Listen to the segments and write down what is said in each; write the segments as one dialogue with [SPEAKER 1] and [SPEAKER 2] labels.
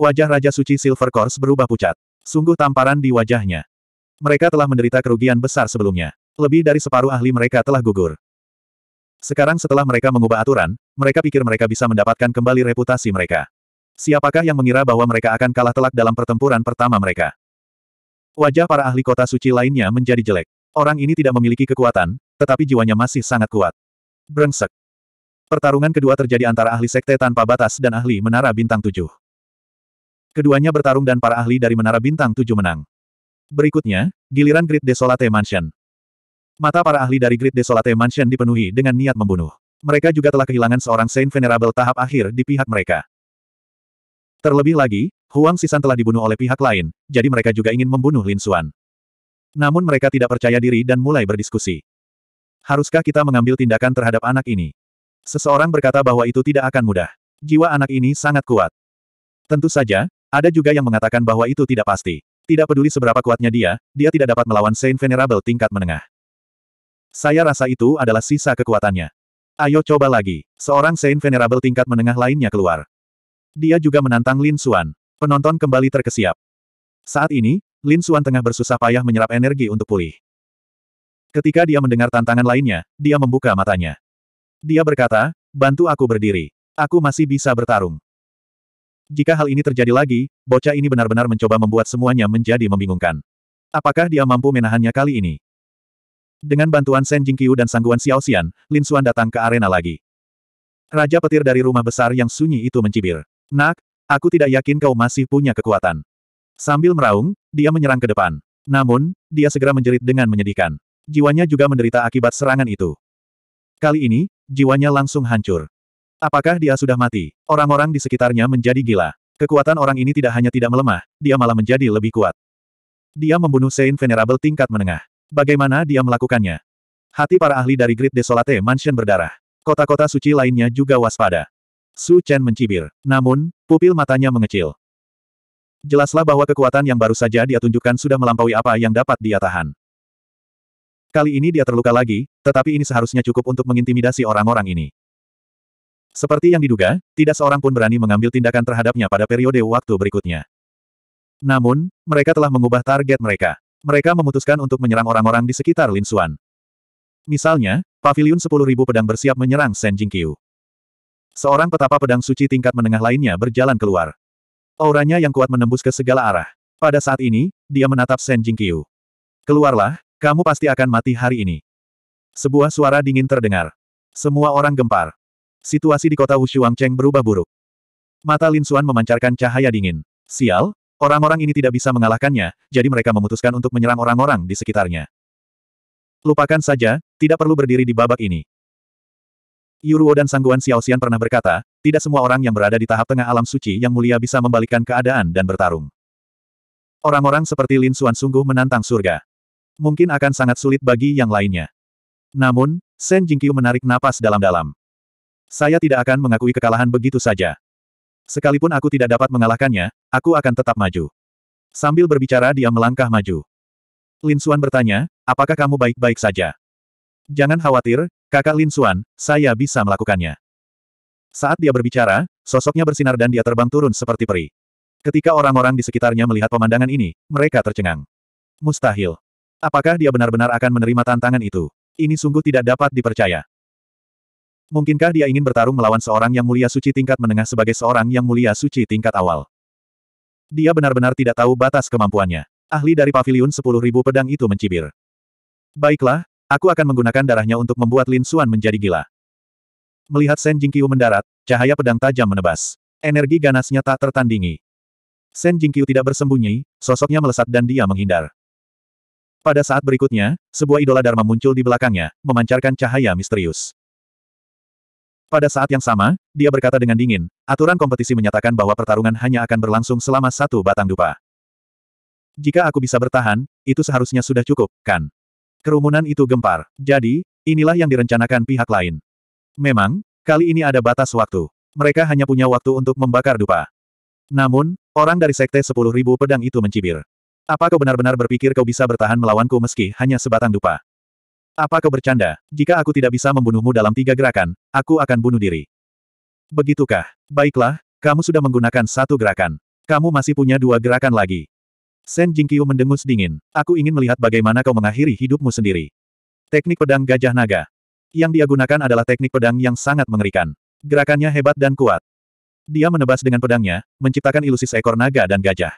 [SPEAKER 1] Wajah Raja Suci Silver Course berubah pucat. Sungguh tamparan di wajahnya. Mereka telah menderita kerugian besar sebelumnya. Lebih dari separuh ahli mereka telah gugur. Sekarang setelah mereka mengubah aturan, mereka pikir mereka bisa mendapatkan kembali reputasi mereka. Siapakah yang mengira bahwa mereka akan kalah telak dalam pertempuran pertama mereka? Wajah para ahli kota suci lainnya menjadi jelek. Orang ini tidak memiliki kekuatan, tetapi jiwanya masih sangat kuat. Brengsek. Pertarungan kedua terjadi antara ahli sekte tanpa batas dan ahli menara bintang tujuh. Keduanya bertarung dan para ahli dari Menara Bintang 7 menang. Berikutnya, giliran Great Desolate Mansion. Mata para ahli dari Great Desolate Mansion dipenuhi dengan niat membunuh. Mereka juga telah kehilangan seorang Saint Venerable tahap akhir di pihak mereka. Terlebih lagi, Huang Sisan telah dibunuh oleh pihak lain, jadi mereka juga ingin membunuh Lin Xuan. Namun mereka tidak percaya diri dan mulai berdiskusi. Haruskah kita mengambil tindakan terhadap anak ini? Seseorang berkata bahwa itu tidak akan mudah. Jiwa anak ini sangat kuat. Tentu saja, ada juga yang mengatakan bahwa itu tidak pasti. Tidak peduli seberapa kuatnya dia, dia tidak dapat melawan Saint Venerable tingkat menengah. Saya rasa itu adalah sisa kekuatannya. Ayo coba lagi. Seorang Saint Venerable tingkat menengah lainnya keluar. Dia juga menantang Lin Xuan. Penonton kembali terkesiap. Saat ini, Lin Xuan tengah bersusah payah menyerap energi untuk pulih. Ketika dia mendengar tantangan lainnya, dia membuka matanya. Dia berkata, bantu aku berdiri. Aku masih bisa bertarung. Jika hal ini terjadi lagi, bocah ini benar-benar mencoba membuat semuanya menjadi membingungkan. Apakah dia mampu menahannya kali ini? Dengan bantuan Shen Jingqiu dan sangguan Xiao Xian, Lin Xuan datang ke arena lagi. Raja petir dari rumah besar yang sunyi itu mencibir. Nak, aku tidak yakin kau masih punya kekuatan. Sambil meraung, dia menyerang ke depan. Namun, dia segera menjerit dengan menyedihkan. Jiwanya juga menderita akibat serangan itu. Kali ini, jiwanya langsung hancur. Apakah dia sudah mati? Orang-orang di sekitarnya menjadi gila. Kekuatan orang ini tidak hanya tidak melemah, dia malah menjadi lebih kuat. Dia membunuh Saint Venerable tingkat menengah. Bagaimana dia melakukannya? Hati para ahli dari Great Desolate Mansion berdarah. Kota-kota suci lainnya juga waspada. Su Chen mencibir. Namun, pupil matanya mengecil. Jelaslah bahwa kekuatan yang baru saja dia tunjukkan sudah melampaui apa yang dapat dia tahan. Kali ini dia terluka lagi, tetapi ini seharusnya cukup untuk mengintimidasi orang-orang ini. Seperti yang diduga, tidak seorang pun berani mengambil tindakan terhadapnya pada periode waktu berikutnya. Namun, mereka telah mengubah target mereka. Mereka memutuskan untuk menyerang orang-orang di sekitar Lin Xuan. Misalnya, Paviliun 10.000 pedang bersiap menyerang Shen Jingqiu. Seorang petapa pedang suci tingkat menengah lainnya berjalan keluar. Auranya yang kuat menembus ke segala arah. Pada saat ini, dia menatap Shen Jingqiu. Keluarlah, kamu pasti akan mati hari ini. Sebuah suara dingin terdengar. Semua orang gempar. Situasi di kota Cheng berubah buruk. Mata Lin Xuan memancarkan cahaya dingin. Sial, orang-orang ini tidak bisa mengalahkannya, jadi mereka memutuskan untuk menyerang orang-orang di sekitarnya. Lupakan saja, tidak perlu berdiri di babak ini. Yuruo dan Sangguan Xian pernah berkata, tidak semua orang yang berada di tahap tengah alam suci yang mulia bisa membalikkan keadaan dan bertarung. Orang-orang seperti Lin Xuan sungguh menantang surga. Mungkin akan sangat sulit bagi yang lainnya. Namun, Shen Jingqiu menarik napas dalam-dalam. Saya tidak akan mengakui kekalahan begitu saja. Sekalipun aku tidak dapat mengalahkannya, aku akan tetap maju. Sambil berbicara dia melangkah maju. Lin Xuan bertanya, apakah kamu baik-baik saja? Jangan khawatir, kakak Lin Xuan, saya bisa melakukannya. Saat dia berbicara, sosoknya bersinar dan dia terbang turun seperti peri. Ketika orang-orang di sekitarnya melihat pemandangan ini, mereka tercengang. Mustahil. Apakah dia benar-benar akan menerima tantangan itu? Ini sungguh tidak dapat dipercaya. Mungkinkah dia ingin bertarung melawan seorang yang mulia suci tingkat menengah sebagai seorang yang mulia suci tingkat awal? Dia benar-benar tidak tahu batas kemampuannya. Ahli dari paviliun ribu pedang itu mencibir. Baiklah, aku akan menggunakan darahnya untuk membuat Lin Xuan menjadi gila. Melihat Shen Jingqiu mendarat, cahaya pedang tajam menebas. Energi ganasnya tak tertandingi. Shen Jingqiu tidak bersembunyi, sosoknya melesat dan dia menghindar. Pada saat berikutnya, sebuah idola Dharma muncul di belakangnya, memancarkan cahaya misterius. Pada saat yang sama, dia berkata dengan dingin, aturan kompetisi menyatakan bahwa pertarungan hanya akan berlangsung selama satu batang dupa. Jika aku bisa bertahan, itu seharusnya sudah cukup, kan? Kerumunan itu gempar. Jadi, inilah yang direncanakan pihak lain. Memang, kali ini ada batas waktu. Mereka hanya punya waktu untuk membakar dupa. Namun, orang dari Sekte 10.000 Pedang itu mencibir. Apa kau benar-benar berpikir kau bisa bertahan melawanku meski hanya sebatang dupa? Apa kau bercanda? Jika aku tidak bisa membunuhmu dalam tiga gerakan, aku akan bunuh diri. Begitukah? Baiklah, kamu sudah menggunakan satu gerakan. Kamu masih punya dua gerakan lagi. Sen Jingqiu mendengus dingin. Aku ingin melihat bagaimana kau mengakhiri hidupmu sendiri. Teknik pedang gajah naga. Yang dia gunakan adalah teknik pedang yang sangat mengerikan. Gerakannya hebat dan kuat. Dia menebas dengan pedangnya, menciptakan ilusi seekor naga dan gajah.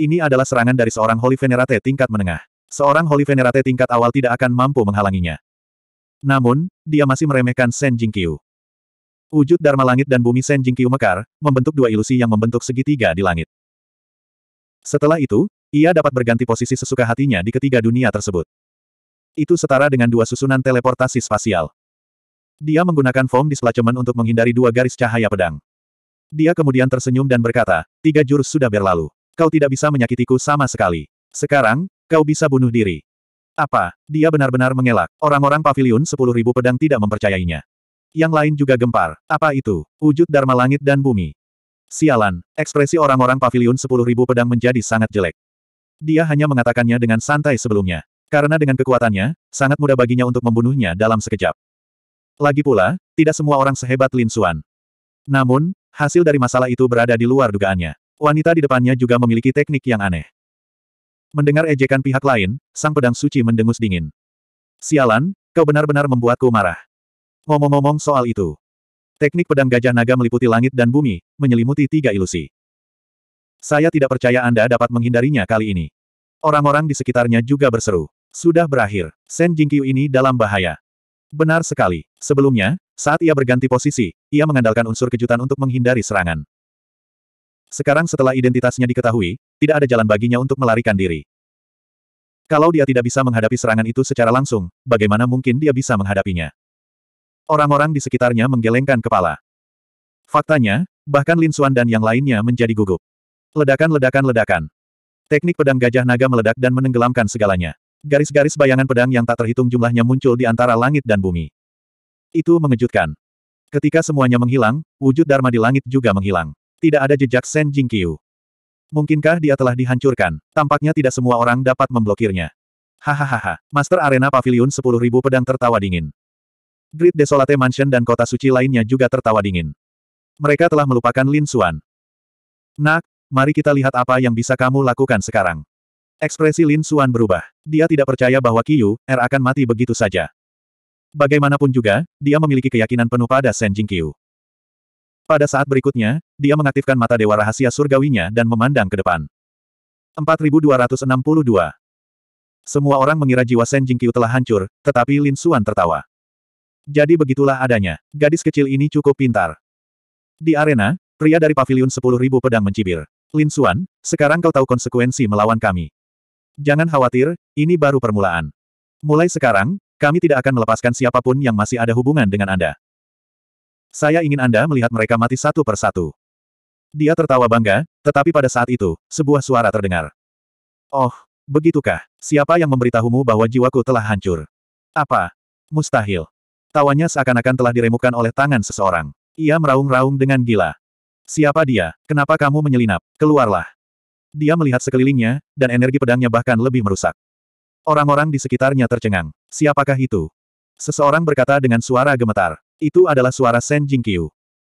[SPEAKER 1] Ini adalah serangan dari seorang Holy Venerate tingkat menengah seorang Holy Venerate tingkat awal tidak akan mampu menghalanginya. Namun, dia masih meremehkan Shen Jingqiu. Wujud Dharma Langit dan Bumi Shen Jingqiu mekar, membentuk dua ilusi yang membentuk segitiga di langit. Setelah itu, ia dapat berganti posisi sesuka hatinya di ketiga dunia tersebut. Itu setara dengan dua susunan teleportasi spasial. Dia menggunakan foam displacement untuk menghindari dua garis cahaya pedang. Dia kemudian tersenyum dan berkata, tiga jurus sudah berlalu. Kau tidak bisa menyakitiku sama sekali. Sekarang, kau bisa bunuh diri. Apa? Dia benar-benar mengelak. Orang-orang pavilion sepuluh ribu pedang tidak mempercayainya. Yang lain juga gempar. Apa itu? Wujud Dharma langit dan bumi. Sialan, ekspresi orang-orang pavilion sepuluh ribu pedang menjadi sangat jelek. Dia hanya mengatakannya dengan santai sebelumnya. Karena dengan kekuatannya, sangat mudah baginya untuk membunuhnya dalam sekejap. Lagi pula, tidak semua orang sehebat Lin Suan. Namun, hasil dari masalah itu berada di luar dugaannya. Wanita di depannya juga memiliki teknik yang aneh. Mendengar ejekan pihak lain, sang pedang suci mendengus dingin. Sialan, kau benar-benar membuatku marah. Ngomong-ngomong soal itu. Teknik pedang gajah naga meliputi langit dan bumi, menyelimuti tiga ilusi. Saya tidak percaya Anda dapat menghindarinya kali ini. Orang-orang di sekitarnya juga berseru. Sudah berakhir, Sen Jingqiu ini dalam bahaya. Benar sekali. Sebelumnya, saat ia berganti posisi, ia mengandalkan unsur kejutan untuk menghindari serangan. Sekarang setelah identitasnya diketahui, tidak ada jalan baginya untuk melarikan diri. Kalau dia tidak bisa menghadapi serangan itu secara langsung, bagaimana mungkin dia bisa menghadapinya? Orang-orang di sekitarnya menggelengkan kepala. Faktanya, bahkan Lin Xuan dan yang lainnya menjadi gugup. Ledakan-ledakan-ledakan. Teknik pedang gajah naga meledak dan menenggelamkan segalanya. Garis-garis bayangan pedang yang tak terhitung jumlahnya muncul di antara langit dan bumi. Itu mengejutkan. Ketika semuanya menghilang, wujud Dharma di langit juga menghilang tidak ada jejak Sen Jingqiu. Mungkinkah dia telah dihancurkan? Tampaknya tidak semua orang dapat memblokirnya. Hahaha, Master Arena Pavilion 10.000 pedang tertawa dingin. Grid Desolate Mansion dan kota suci lainnya juga tertawa dingin. Mereka telah melupakan Lin Xuan. Nak, mari kita lihat apa yang bisa kamu lakukan sekarang. Ekspresi Lin Xuan berubah. Dia tidak percaya bahwa Qiu, Er akan mati begitu saja. Bagaimanapun juga, dia memiliki keyakinan penuh pada Sen Jingqiu. Pada saat berikutnya, dia mengaktifkan mata dewa rahasia surgawinya dan memandang ke depan. 4262. Semua orang mengira jiwa Shen Jingqiu telah hancur, tetapi Lin Xuan tertawa. Jadi begitulah adanya. Gadis kecil ini cukup pintar. Di arena, pria dari pavilion 10.000 pedang mencibir. Lin Xuan, sekarang kau tahu konsekuensi melawan kami. Jangan khawatir, ini baru permulaan. Mulai sekarang, kami tidak akan melepaskan siapapun yang masih ada hubungan dengan Anda. Saya ingin Anda melihat mereka mati satu persatu. Dia tertawa bangga, tetapi pada saat itu, sebuah suara terdengar. Oh, begitukah? Siapa yang memberitahumu bahwa jiwaku telah hancur? Apa? Mustahil. Tawanya seakan-akan telah diremukan oleh tangan seseorang. Ia meraung-raung dengan gila. Siapa dia? Kenapa kamu menyelinap? Keluarlah. Dia melihat sekelilingnya, dan energi pedangnya bahkan lebih merusak. Orang-orang di sekitarnya tercengang. Siapakah itu? Seseorang berkata dengan suara gemetar. Itu adalah suara Shen Jingqiu.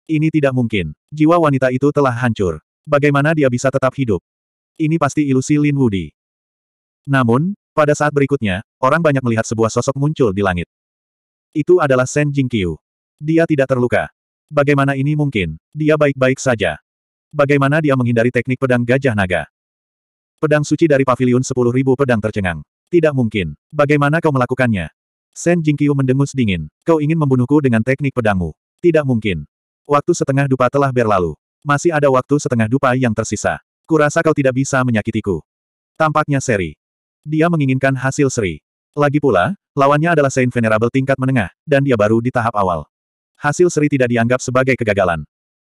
[SPEAKER 1] Ini tidak mungkin. Jiwa wanita itu telah hancur. Bagaimana dia bisa tetap hidup? Ini pasti ilusi Lin Wudi. Namun, pada saat berikutnya, orang banyak melihat sebuah sosok muncul di langit. Itu adalah Shen Jingqiu. Dia tidak terluka. Bagaimana ini mungkin? Dia baik-baik saja. Bagaimana dia menghindari teknik pedang gajah naga? Pedang suci dari pavilion 10.000 pedang tercengang. Tidak mungkin. Bagaimana kau melakukannya? Sen Jingqiu mendengus dingin. Kau ingin membunuhku dengan teknik pedangmu? Tidak mungkin. Waktu setengah dupa telah berlalu. Masih ada waktu setengah dupa yang tersisa. Kurasa kau tidak bisa menyakitiku. Tampaknya seri. Dia menginginkan hasil seri. Lagi pula, lawannya adalah Saint Venerable tingkat menengah, dan dia baru di tahap awal. Hasil seri tidak dianggap sebagai kegagalan.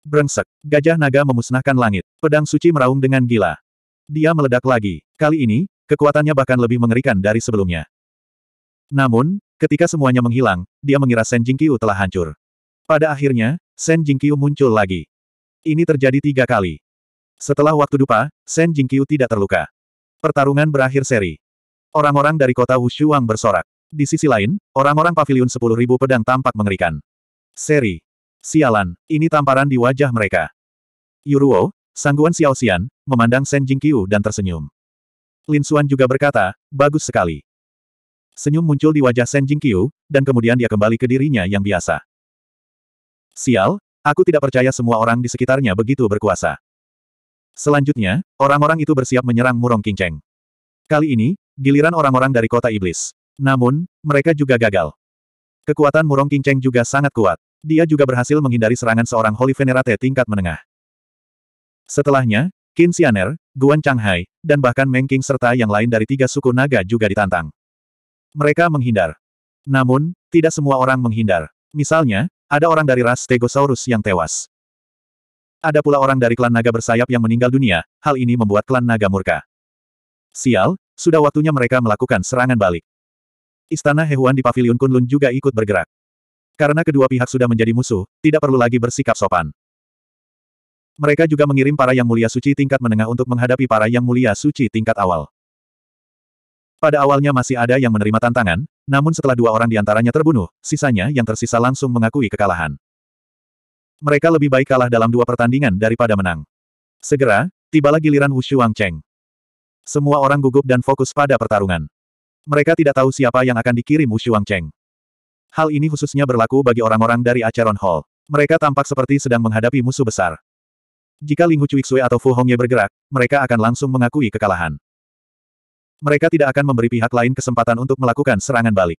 [SPEAKER 1] Brengsek, gajah naga memusnahkan langit. Pedang suci meraung dengan gila. Dia meledak lagi. Kali ini, kekuatannya bahkan lebih mengerikan dari sebelumnya. Namun, Ketika semuanya menghilang, dia mengira Shen Jingqiu telah hancur. Pada akhirnya, Shen Jingqiu muncul lagi. Ini terjadi tiga kali. Setelah waktu dupa, Shen Jingqiu tidak terluka. Pertarungan berakhir seri. Orang-orang dari kota Wushuang bersorak. Di sisi lain, orang-orang pavilion ribu pedang tampak mengerikan. Seri. Sialan, ini tamparan di wajah mereka. Yuruo, Sangguan Xiao Xian, memandang Shen Jingqiu dan tersenyum. Lin Xuan juga berkata, bagus sekali. Senyum muncul di wajah Shen Jingqiu, dan kemudian dia kembali ke dirinya yang biasa. Sial, aku tidak percaya semua orang di sekitarnya begitu berkuasa. Selanjutnya, orang-orang itu bersiap menyerang Murong Qingcheng. Kali ini, giliran orang-orang dari kota iblis. Namun, mereka juga gagal. Kekuatan Murong Qingcheng juga sangat kuat. Dia juga berhasil menghindari serangan seorang Holy Venerate tingkat menengah. Setelahnya, Qin Xianer, Guan Changhai, dan bahkan Meng King serta yang lain dari tiga suku naga juga ditantang. Mereka menghindar. Namun, tidak semua orang menghindar. Misalnya, ada orang dari ras Stegosaurus yang tewas. Ada pula orang dari klan naga bersayap yang meninggal dunia, hal ini membuat klan naga murka. Sial, sudah waktunya mereka melakukan serangan balik. Istana Hewan di Paviliun Kunlun juga ikut bergerak. Karena kedua pihak sudah menjadi musuh, tidak perlu lagi bersikap sopan. Mereka juga mengirim para yang mulia suci tingkat menengah untuk menghadapi para yang mulia suci tingkat awal. Pada awalnya masih ada yang menerima tantangan, namun setelah dua orang di antaranya terbunuh, sisanya yang tersisa langsung mengakui kekalahan. Mereka lebih baik kalah dalam dua pertandingan daripada menang. Segera, tibalah giliran Wushu Wang Cheng. Semua orang gugup dan fokus pada pertarungan. Mereka tidak tahu siapa yang akan dikirim Wushu Wang Cheng. Hal ini khususnya berlaku bagi orang-orang dari Acheron Hall. Mereka tampak seperti sedang menghadapi musuh besar. Jika Ling Hu Cui Xue atau Fu Hongye bergerak, mereka akan langsung mengakui kekalahan mereka tidak akan memberi pihak lain kesempatan untuk melakukan serangan balik.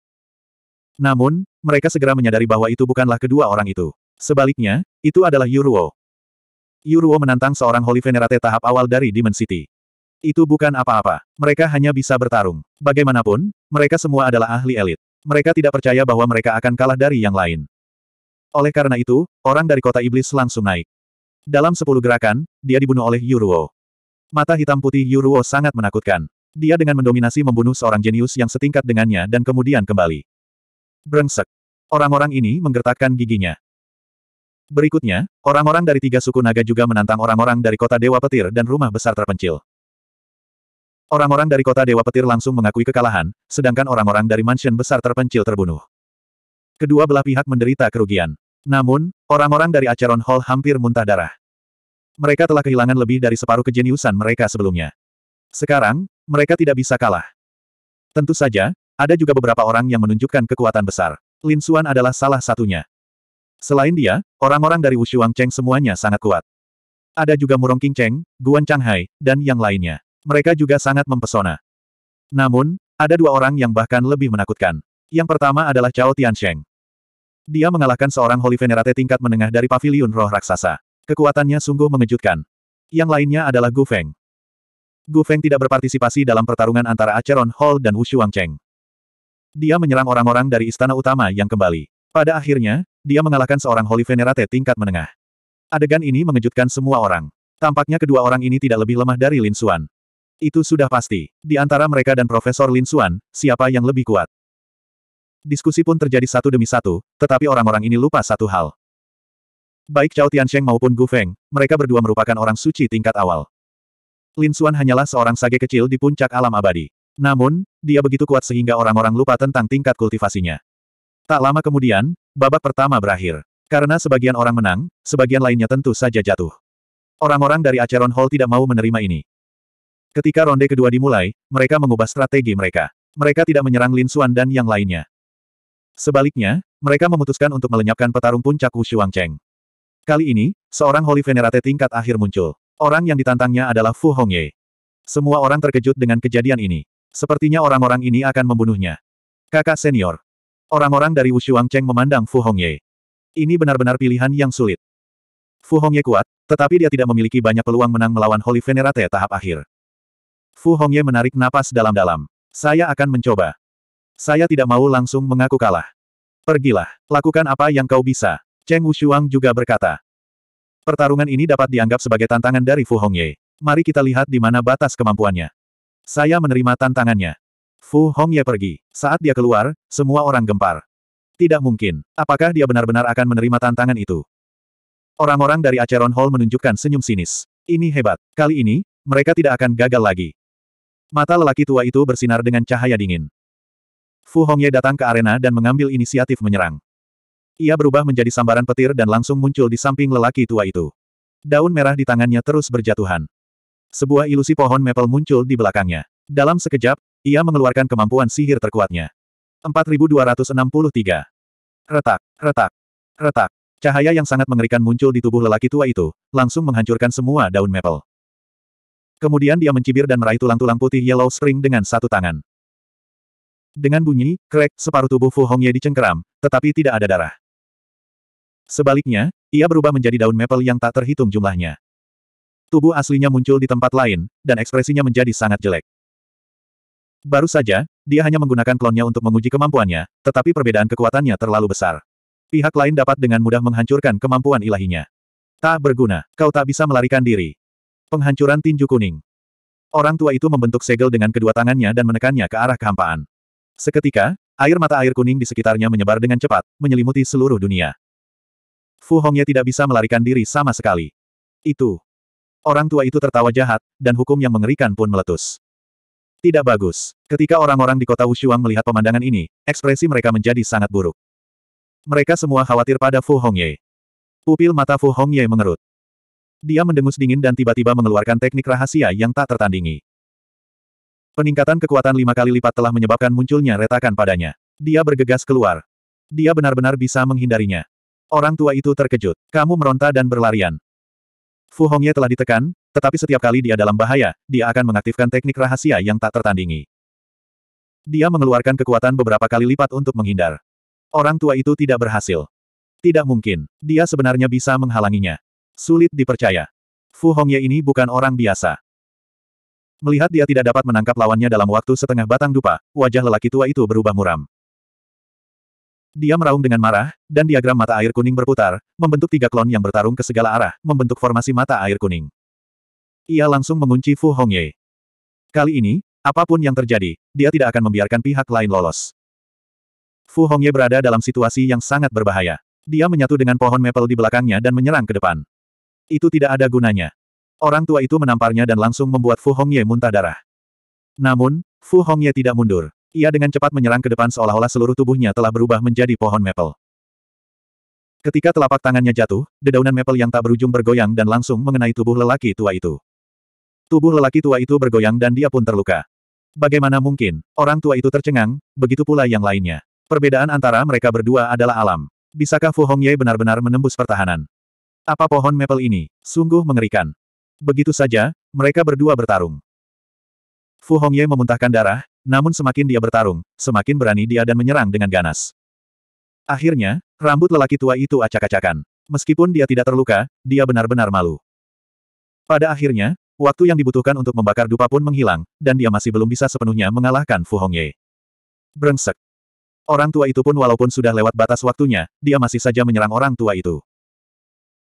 [SPEAKER 1] Namun, mereka segera menyadari bahwa itu bukanlah kedua orang itu. Sebaliknya, itu adalah Yuruo. Yuruo menantang seorang Holy Venerate tahap awal dari Demon City. Itu bukan apa-apa. Mereka hanya bisa bertarung. Bagaimanapun, mereka semua adalah ahli elit. Mereka tidak percaya bahwa mereka akan kalah dari yang lain. Oleh karena itu, orang dari kota iblis langsung naik. Dalam sepuluh gerakan, dia dibunuh oleh Yuruo. Mata hitam putih Yuruo sangat menakutkan. Dia dengan mendominasi membunuh seorang jenius yang setingkat dengannya dan kemudian kembali. Brengsek. Orang-orang ini menggertakkan giginya. Berikutnya, orang-orang dari tiga suku naga juga menantang orang-orang dari kota Dewa Petir dan rumah besar terpencil. Orang-orang dari kota Dewa Petir langsung mengakui kekalahan, sedangkan orang-orang dari mansion besar terpencil terbunuh. Kedua belah pihak menderita kerugian. Namun, orang-orang dari Acheron Hall hampir muntah darah. Mereka telah kehilangan lebih dari separuh kejeniusan mereka sebelumnya. Sekarang, mereka tidak bisa kalah. Tentu saja, ada juga beberapa orang yang menunjukkan kekuatan besar. Lin Suan adalah salah satunya. Selain dia, orang-orang dari Wushuang Cheng semuanya sangat kuat. Ada juga Murong King Cheng, Guan Changhai, dan yang lainnya. Mereka juga sangat mempesona. Namun, ada dua orang yang bahkan lebih menakutkan. Yang pertama adalah Cao Tiansheng. Dia mengalahkan seorang Holy Venerate tingkat menengah dari Paviliun Roh Raksasa. Kekuatannya sungguh mengejutkan. Yang lainnya adalah Gu Feng. Gu Feng tidak berpartisipasi dalam pertarungan antara Acheron Hall dan Wushu Wangcheng. Dia menyerang orang-orang dari istana utama yang kembali. Pada akhirnya, dia mengalahkan seorang Holy Venerate tingkat menengah. Adegan ini mengejutkan semua orang. Tampaknya kedua orang ini tidak lebih lemah dari Lin Xuan. Itu sudah pasti. Di antara mereka dan Profesor Lin Xuan, siapa yang lebih kuat? Diskusi pun terjadi satu demi satu, tetapi orang-orang ini lupa satu hal. Baik Cao Tiansheng maupun Gu Feng, mereka berdua merupakan orang suci tingkat awal. Lin Xuan hanyalah seorang sage kecil di puncak alam abadi. Namun, dia begitu kuat sehingga orang-orang lupa tentang tingkat kultivasinya. Tak lama kemudian, babak pertama berakhir. Karena sebagian orang menang, sebagian lainnya tentu saja jatuh. Orang-orang dari Acheron Hall tidak mau menerima ini. Ketika ronde kedua dimulai, mereka mengubah strategi mereka. Mereka tidak menyerang Lin Xuan dan yang lainnya. Sebaliknya, mereka memutuskan untuk melenyapkan petarung puncak Wu Cheng. Kali ini, seorang Holy Venerate tingkat akhir muncul. Orang yang ditantangnya adalah Fu Hongye. Semua orang terkejut dengan kejadian ini. Sepertinya orang-orang ini akan membunuhnya. Kakak senior. Orang-orang dari Wushuang Cheng memandang Fu Hongye. Ini benar-benar pilihan yang sulit. Fu Hongye kuat, tetapi dia tidak memiliki banyak peluang menang melawan Holy Venerate tahap akhir. Fu Hongye menarik napas dalam-dalam. Saya akan mencoba. Saya tidak mau langsung mengaku kalah. Pergilah, lakukan apa yang kau bisa. Cheng Wushuang juga berkata. Pertarungan ini dapat dianggap sebagai tantangan dari Fu Hongye. Mari kita lihat di mana batas kemampuannya. Saya menerima tantangannya. Fu Hongye pergi. Saat dia keluar, semua orang gempar. Tidak mungkin. Apakah dia benar-benar akan menerima tantangan itu? Orang-orang dari Acheron Hall menunjukkan senyum sinis. Ini hebat. Kali ini, mereka tidak akan gagal lagi. Mata lelaki tua itu bersinar dengan cahaya dingin. Fu Hongye datang ke arena dan mengambil inisiatif menyerang. Ia berubah menjadi sambaran petir dan langsung muncul di samping lelaki tua itu. Daun merah di tangannya terus berjatuhan. Sebuah ilusi pohon maple muncul di belakangnya. Dalam sekejap, ia mengeluarkan kemampuan sihir terkuatnya. 4263. Retak, retak, retak. Cahaya yang sangat mengerikan muncul di tubuh lelaki tua itu, langsung menghancurkan semua daun maple. Kemudian dia mencibir dan meraih tulang-tulang putih Yellow Spring dengan satu tangan. Dengan bunyi, krek, separuh tubuh Fu Hongye dicengkeram, tetapi tidak ada darah. Sebaliknya, ia berubah menjadi daun maple yang tak terhitung jumlahnya. Tubuh aslinya muncul di tempat lain, dan ekspresinya menjadi sangat jelek. Baru saja, dia hanya menggunakan klonnya untuk menguji kemampuannya, tetapi perbedaan kekuatannya terlalu besar. Pihak lain dapat dengan mudah menghancurkan kemampuan ilahinya. Tak berguna, kau tak bisa melarikan diri. Penghancuran tinju kuning. Orang tua itu membentuk segel dengan kedua tangannya dan menekannya ke arah kehampaan. Seketika, air mata air kuning di sekitarnya menyebar dengan cepat, menyelimuti seluruh dunia. Fu Hongye tidak bisa melarikan diri sama sekali. Itu. Orang tua itu tertawa jahat, dan hukum yang mengerikan pun meletus. Tidak bagus. Ketika orang-orang di kota Wushuang melihat pemandangan ini, ekspresi mereka menjadi sangat buruk. Mereka semua khawatir pada Fu Hongye. Pupil mata Fu Hongye mengerut. Dia mendengus dingin dan tiba-tiba mengeluarkan teknik rahasia yang tak tertandingi. Peningkatan kekuatan lima kali lipat telah menyebabkan munculnya retakan padanya. Dia bergegas keluar. Dia benar-benar bisa menghindarinya. Orang tua itu terkejut. Kamu meronta dan berlarian. Fu Hongye telah ditekan, tetapi setiap kali dia dalam bahaya, dia akan mengaktifkan teknik rahasia yang tak tertandingi. Dia mengeluarkan kekuatan beberapa kali lipat untuk menghindar. Orang tua itu tidak berhasil. Tidak mungkin. Dia sebenarnya bisa menghalanginya. Sulit dipercaya. Fu Hongye ini bukan orang biasa. Melihat dia tidak dapat menangkap lawannya dalam waktu setengah batang dupa, wajah lelaki tua itu berubah muram. Dia meraung dengan marah, dan diagram mata air kuning berputar, membentuk tiga klon yang bertarung ke segala arah, membentuk formasi mata air kuning. Ia langsung mengunci Fu Hongye. Kali ini, apapun yang terjadi, dia tidak akan membiarkan pihak lain lolos. Fu Hongye berada dalam situasi yang sangat berbahaya. Dia menyatu dengan pohon maple di belakangnya dan menyerang ke depan. Itu tidak ada gunanya. Orang tua itu menamparnya dan langsung membuat Fu Hongye muntah darah. Namun, Fu Hongye tidak mundur. Ia dengan cepat menyerang ke depan seolah-olah seluruh tubuhnya telah berubah menjadi pohon maple. Ketika telapak tangannya jatuh, dedaunan maple yang tak berujung bergoyang dan langsung mengenai tubuh lelaki tua itu. Tubuh lelaki tua itu bergoyang dan dia pun terluka. Bagaimana mungkin, orang tua itu tercengang, begitu pula yang lainnya. Perbedaan antara mereka berdua adalah alam. Bisakah Fu Hongye benar-benar menembus pertahanan? Apa pohon maple ini? Sungguh mengerikan. Begitu saja, mereka berdua bertarung. Fu Hongye memuntahkan darah, namun semakin dia bertarung, semakin berani dia dan menyerang dengan ganas. Akhirnya, rambut lelaki tua itu acak-acakan. Meskipun dia tidak terluka, dia benar-benar malu. Pada akhirnya, waktu yang dibutuhkan untuk membakar dupa pun menghilang, dan dia masih belum bisa sepenuhnya mengalahkan Fu Hongye. Brengsek. Orang tua itu pun walaupun sudah lewat batas waktunya, dia masih saja menyerang orang tua itu.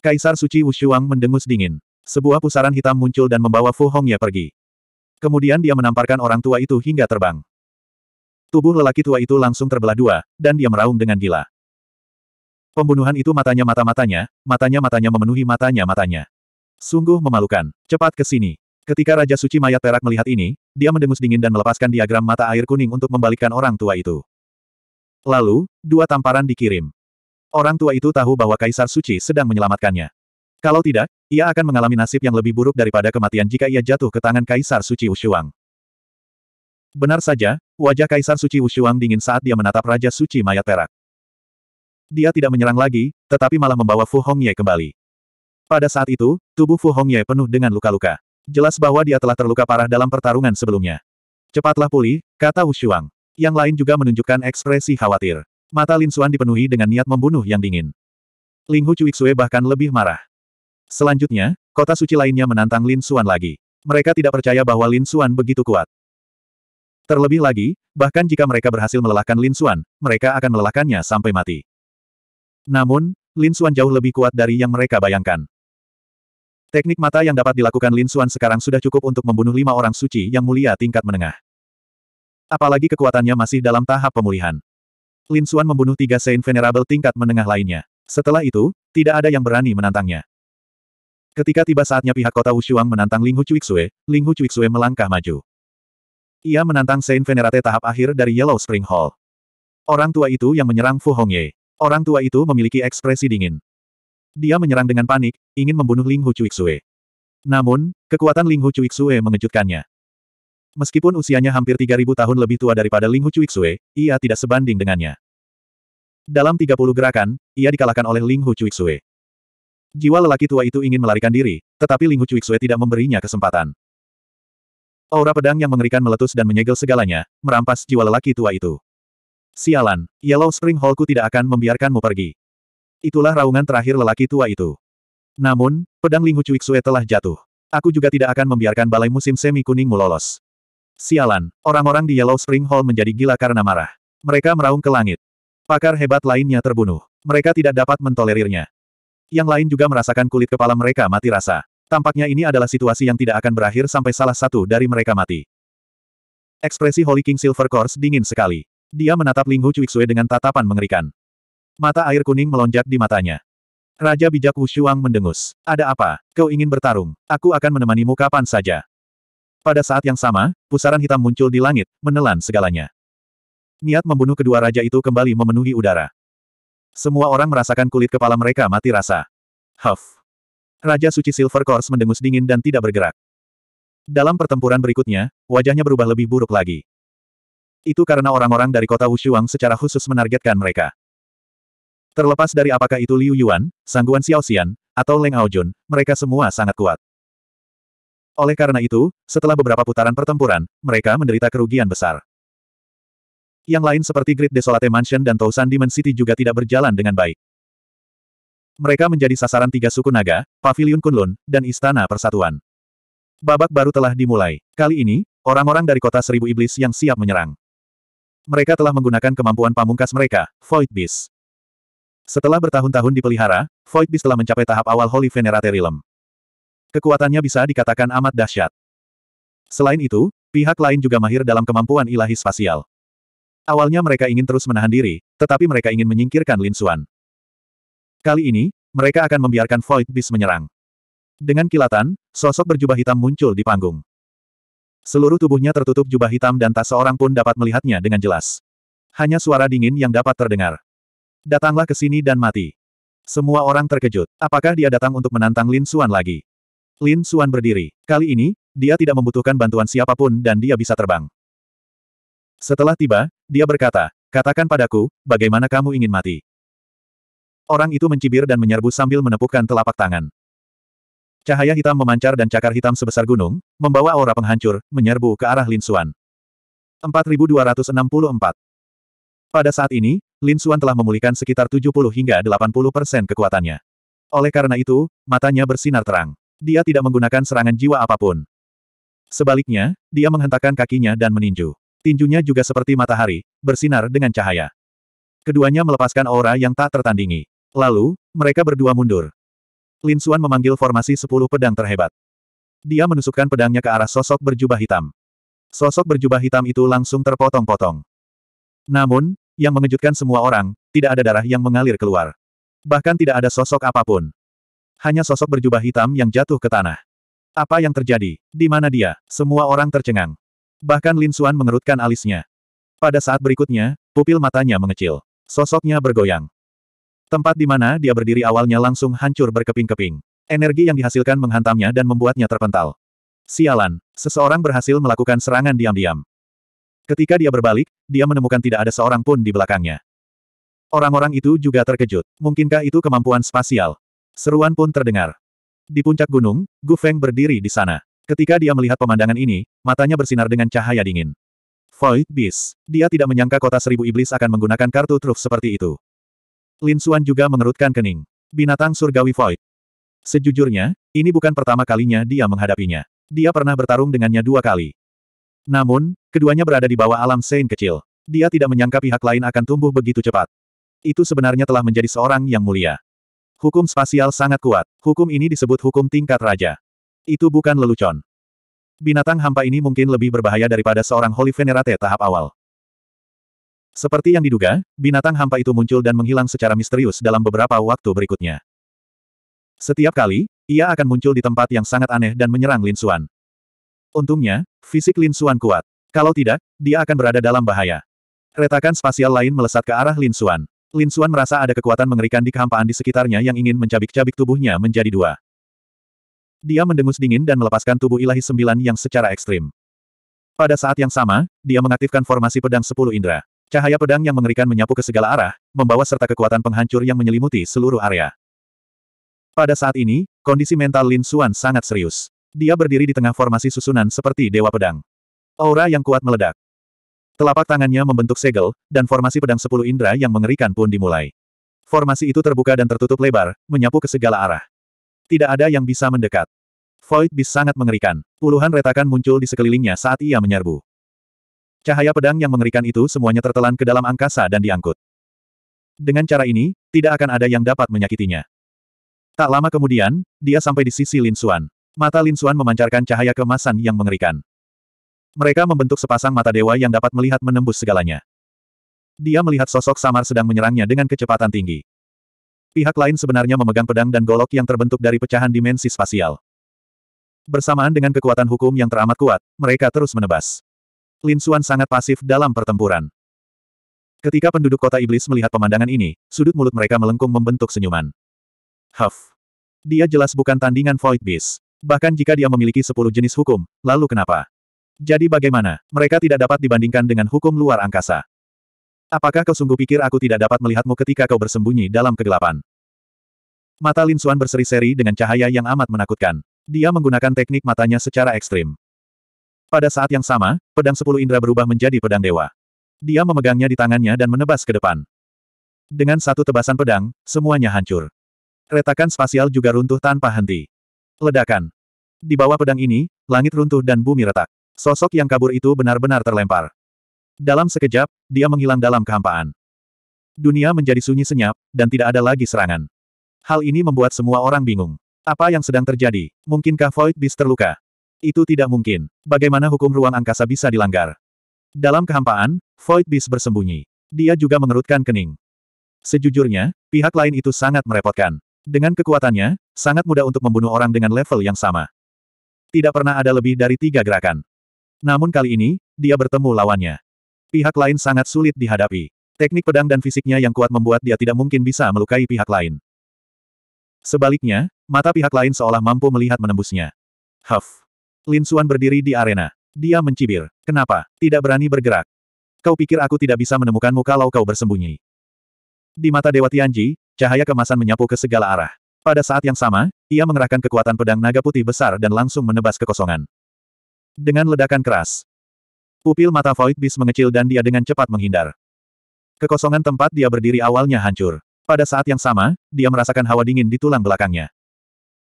[SPEAKER 1] Kaisar Suci Wushuang mendengus dingin. Sebuah pusaran hitam muncul dan membawa Fu Hongye pergi. Kemudian dia menamparkan orang tua itu hingga terbang. Tubuh lelaki tua itu langsung terbelah dua, dan dia meraung dengan gila. Pembunuhan itu matanya mata-matanya, matanya-matanya memenuhi matanya-matanya. Sungguh memalukan. Cepat ke sini. Ketika Raja Suci Mayat Perak melihat ini, dia mendengus dingin dan melepaskan diagram mata air kuning untuk membalikkan orang tua itu. Lalu, dua tamparan dikirim. Orang tua itu tahu bahwa Kaisar Suci sedang menyelamatkannya. Kalau tidak, ia akan mengalami nasib yang lebih buruk daripada kematian jika ia jatuh ke tangan Kaisar Suci Ushuang. Benar saja, wajah Kaisar Suci Wushuang dingin saat dia menatap Raja Suci Mayat Perak. Dia tidak menyerang lagi, tetapi malah membawa Fu Hongye kembali. Pada saat itu, tubuh Fu Hongye penuh dengan luka-luka. Jelas bahwa dia telah terluka parah dalam pertarungan sebelumnya. Cepatlah pulih, kata Wushuang. Yang lain juga menunjukkan ekspresi khawatir. Mata Lin Xuan dipenuhi dengan niat membunuh yang dingin. Ling Hu Cuixue bahkan lebih marah. Selanjutnya, kota suci lainnya menantang Lin Xuan lagi. Mereka tidak percaya bahwa Lin Xuan begitu kuat. Terlebih lagi, bahkan jika mereka berhasil melelahkan Lin Xuan, mereka akan melelahkannya sampai mati. Namun, Lin Xuan jauh lebih kuat dari yang mereka bayangkan. Teknik mata yang dapat dilakukan Lin Xuan sekarang sudah cukup untuk membunuh lima orang suci yang mulia tingkat menengah. Apalagi kekuatannya masih dalam tahap pemulihan. Lin Xuan membunuh tiga Saint Venerable tingkat menengah lainnya. Setelah itu, tidak ada yang berani menantangnya. Ketika tiba saatnya pihak kota Wushuang menantang Ling Hu Cuixue, Ling Hu Cuixue melangkah maju. Ia menantang Saint Venerate tahap akhir dari Yellow Spring Hall. Orang tua itu yang menyerang Fu Hongye. Orang tua itu memiliki ekspresi dingin. Dia menyerang dengan panik, ingin membunuh Ling Hu Cuixue. Namun, kekuatan Ling Hu Cuixue mengejutkannya. Meskipun usianya hampir 3000 tahun lebih tua daripada Ling Hu Cuixue, ia tidak sebanding dengannya. Dalam 30 gerakan, ia dikalahkan oleh Ling Hu Cuixue. Jiwa lelaki tua itu ingin melarikan diri, tetapi Ling Hu Cuixue tidak memberinya kesempatan. Aura pedang yang mengerikan meletus dan menyegel segalanya, merampas jiwa lelaki tua itu. Sialan, Yellow Spring Hallku tidak akan membiarkanmu pergi. Itulah raungan terakhir lelaki tua itu. Namun, pedang Ling Hu Cuixue telah jatuh. Aku juga tidak akan membiarkan balai musim semi kuningmu lolos. Sialan, orang-orang di Yellow Spring Hall menjadi gila karena marah. Mereka meraung ke langit. Pakar hebat lainnya terbunuh. Mereka tidak dapat mentolerirnya. Yang lain juga merasakan kulit kepala mereka mati rasa. Tampaknya ini adalah situasi yang tidak akan berakhir sampai salah satu dari mereka mati. Ekspresi Holy King Silver Course dingin sekali. Dia menatap Ling Hu Cuixue dengan tatapan mengerikan. Mata air kuning melonjak di matanya. Raja bijak Wushuang mendengus. Ada apa? Kau ingin bertarung? Aku akan menemanimu kapan saja. Pada saat yang sama, pusaran hitam muncul di langit, menelan segalanya. Niat membunuh kedua raja itu kembali memenuhi udara. Semua orang merasakan kulit kepala mereka mati rasa. Huff. Raja Suci Silver Course mendengus dingin dan tidak bergerak. Dalam pertempuran berikutnya, wajahnya berubah lebih buruk lagi. Itu karena orang-orang dari kota Wushuang secara khusus menargetkan mereka. Terlepas dari apakah itu Liu Yuan, Sangguan Xiao Xian, atau Leng Aojun, mereka semua sangat kuat. Oleh karena itu, setelah beberapa putaran pertempuran, mereka menderita kerugian besar. Yang lain seperti Great Desolate Mansion dan Tousan Demon City juga tidak berjalan dengan baik. Mereka menjadi sasaran tiga suku naga, Pavilion Kunlun, dan Istana Persatuan. Babak baru telah dimulai. Kali ini, orang-orang dari kota seribu iblis yang siap menyerang. Mereka telah menggunakan kemampuan pamungkas mereka, Void Beast. Setelah bertahun-tahun dipelihara, Void Beast telah mencapai tahap awal Holy Venerate Realm. Kekuatannya bisa dikatakan amat dahsyat. Selain itu, pihak lain juga mahir dalam kemampuan ilahi spasial. Awalnya mereka ingin terus menahan diri, tetapi mereka ingin menyingkirkan Lin Xuan. Kali ini, mereka akan membiarkan Void Beast menyerang. Dengan kilatan, sosok berjubah hitam muncul di panggung. Seluruh tubuhnya tertutup jubah hitam dan tak seorang pun dapat melihatnya dengan jelas. Hanya suara dingin yang dapat terdengar. Datanglah ke sini dan mati. Semua orang terkejut. Apakah dia datang untuk menantang Lin Xuan lagi? Lin Xuan berdiri. Kali ini, dia tidak membutuhkan bantuan siapapun dan dia bisa terbang. Setelah tiba, dia berkata, katakan padaku, bagaimana kamu ingin mati? Orang itu mencibir dan menyerbu sambil menepukkan telapak tangan. Cahaya hitam memancar dan cakar hitam sebesar gunung, membawa aura penghancur, menyerbu ke arah Lin Xuan. 4264 Pada saat ini, Lin Xuan telah memulihkan sekitar 70 hingga 80 persen kekuatannya. Oleh karena itu, matanya bersinar terang. Dia tidak menggunakan serangan jiwa apapun. Sebaliknya, dia menghentakkan kakinya dan meninju tinjunya juga seperti matahari, bersinar dengan cahaya. Keduanya melepaskan aura yang tak tertandingi. Lalu, mereka berdua mundur. Lin Xuan memanggil formasi sepuluh pedang terhebat. Dia menusukkan pedangnya ke arah sosok berjubah hitam. Sosok berjubah hitam itu langsung terpotong-potong. Namun, yang mengejutkan semua orang, tidak ada darah yang mengalir keluar. Bahkan tidak ada sosok apapun. Hanya sosok berjubah hitam yang jatuh ke tanah. Apa yang terjadi? Di mana dia? Semua orang tercengang. Bahkan Lin Xuan mengerutkan alisnya. Pada saat berikutnya, pupil matanya mengecil. Sosoknya bergoyang. Tempat di mana dia berdiri awalnya langsung hancur berkeping-keping. Energi yang dihasilkan menghantamnya dan membuatnya terpental. Sialan, seseorang berhasil melakukan serangan diam-diam. Ketika dia berbalik, dia menemukan tidak ada seorang pun di belakangnya. Orang-orang itu juga terkejut. Mungkinkah itu kemampuan spasial? Seruan pun terdengar. Di puncak gunung, Gu Feng berdiri di sana. Ketika dia melihat pemandangan ini, matanya bersinar dengan cahaya dingin. Void Beast. Dia tidak menyangka kota seribu iblis akan menggunakan kartu truf seperti itu. Lin Xuan juga mengerutkan kening. Binatang surgawi Void. Sejujurnya, ini bukan pertama kalinya dia menghadapinya. Dia pernah bertarung dengannya dua kali. Namun, keduanya berada di bawah alam sein kecil. Dia tidak menyangka pihak lain akan tumbuh begitu cepat. Itu sebenarnya telah menjadi seorang yang mulia. Hukum spasial sangat kuat. Hukum ini disebut hukum tingkat raja. Itu bukan lelucon. Binatang hampa ini mungkin lebih berbahaya daripada seorang Holy Venerate tahap awal. Seperti yang diduga, binatang hampa itu muncul dan menghilang secara misterius dalam beberapa waktu berikutnya. Setiap kali, ia akan muncul di tempat yang sangat aneh dan menyerang Lin Suan. Untungnya, fisik Lin Suan kuat. Kalau tidak, dia akan berada dalam bahaya. Retakan spasial lain melesat ke arah Lin Suan. Lin Suan merasa ada kekuatan mengerikan di kehampaan di sekitarnya yang ingin mencabik-cabik tubuhnya menjadi dua. Dia mendengus dingin dan melepaskan tubuh ilahi sembilan yang secara ekstrim. Pada saat yang sama, dia mengaktifkan formasi pedang sepuluh indera. Cahaya pedang yang mengerikan menyapu ke segala arah, membawa serta kekuatan penghancur yang menyelimuti seluruh area. Pada saat ini, kondisi mental Lin Suan sangat serius. Dia berdiri di tengah formasi susunan seperti dewa pedang. Aura yang kuat meledak. Telapak tangannya membentuk segel, dan formasi pedang sepuluh indera yang mengerikan pun dimulai. Formasi itu terbuka dan tertutup lebar, menyapu ke segala arah. Tidak ada yang bisa mendekat. Void Beast sangat mengerikan. Puluhan retakan muncul di sekelilingnya saat ia menyerbu. Cahaya pedang yang mengerikan itu semuanya tertelan ke dalam angkasa dan diangkut. Dengan cara ini, tidak akan ada yang dapat menyakitinya. Tak lama kemudian, dia sampai di sisi Lin Xuan. Mata Lin Xuan memancarkan cahaya kemasan yang mengerikan. Mereka membentuk sepasang mata dewa yang dapat melihat menembus segalanya. Dia melihat sosok samar sedang menyerangnya dengan kecepatan tinggi. Pihak lain sebenarnya memegang pedang dan golok yang terbentuk dari pecahan dimensi spasial. Bersamaan dengan kekuatan hukum yang teramat kuat, mereka terus menebas. Lin Xuan sangat pasif dalam pertempuran. Ketika penduduk kota iblis melihat pemandangan ini, sudut mulut mereka melengkung membentuk senyuman. Huff. Dia jelas bukan tandingan Void Beast. Bahkan jika dia memiliki sepuluh jenis hukum, lalu kenapa? Jadi bagaimana, mereka tidak dapat dibandingkan dengan hukum luar angkasa. Apakah kau sungguh pikir aku tidak dapat melihatmu ketika kau bersembunyi dalam kegelapan? Mata Lin Xuan berseri-seri dengan cahaya yang amat menakutkan. Dia menggunakan teknik matanya secara ekstrim. Pada saat yang sama, pedang sepuluh indera berubah menjadi pedang dewa. Dia memegangnya di tangannya dan menebas ke depan. Dengan satu tebasan pedang, semuanya hancur. Retakan spasial juga runtuh tanpa henti. Ledakan. Di bawah pedang ini, langit runtuh dan bumi retak. Sosok yang kabur itu benar-benar terlempar. Dalam sekejap, dia menghilang dalam kehampaan. Dunia menjadi sunyi senyap, dan tidak ada lagi serangan. Hal ini membuat semua orang bingung. Apa yang sedang terjadi? Mungkinkah Void Beast terluka? Itu tidak mungkin. Bagaimana hukum ruang angkasa bisa dilanggar? Dalam kehampaan, Void Beast bersembunyi. Dia juga mengerutkan kening. Sejujurnya, pihak lain itu sangat merepotkan. Dengan kekuatannya, sangat mudah untuk membunuh orang dengan level yang sama. Tidak pernah ada lebih dari tiga gerakan. Namun kali ini, dia bertemu lawannya. Pihak lain sangat sulit dihadapi. Teknik pedang dan fisiknya yang kuat membuat dia tidak mungkin bisa melukai pihak lain. Sebaliknya, mata pihak lain seolah mampu melihat menembusnya. Huff. Lin Suan berdiri di arena. Dia mencibir. Kenapa? Tidak berani bergerak. Kau pikir aku tidak bisa menemukanmu kalau kau bersembunyi. Di mata Dewa Tianji, cahaya kemasan menyapu ke segala arah. Pada saat yang sama, ia mengerahkan kekuatan pedang naga putih besar dan langsung menebas kekosongan. Dengan ledakan keras, pupil mata Void Beast mengecil dan dia dengan cepat menghindar. Kekosongan tempat dia berdiri awalnya hancur. Pada saat yang sama, dia merasakan hawa dingin di tulang belakangnya.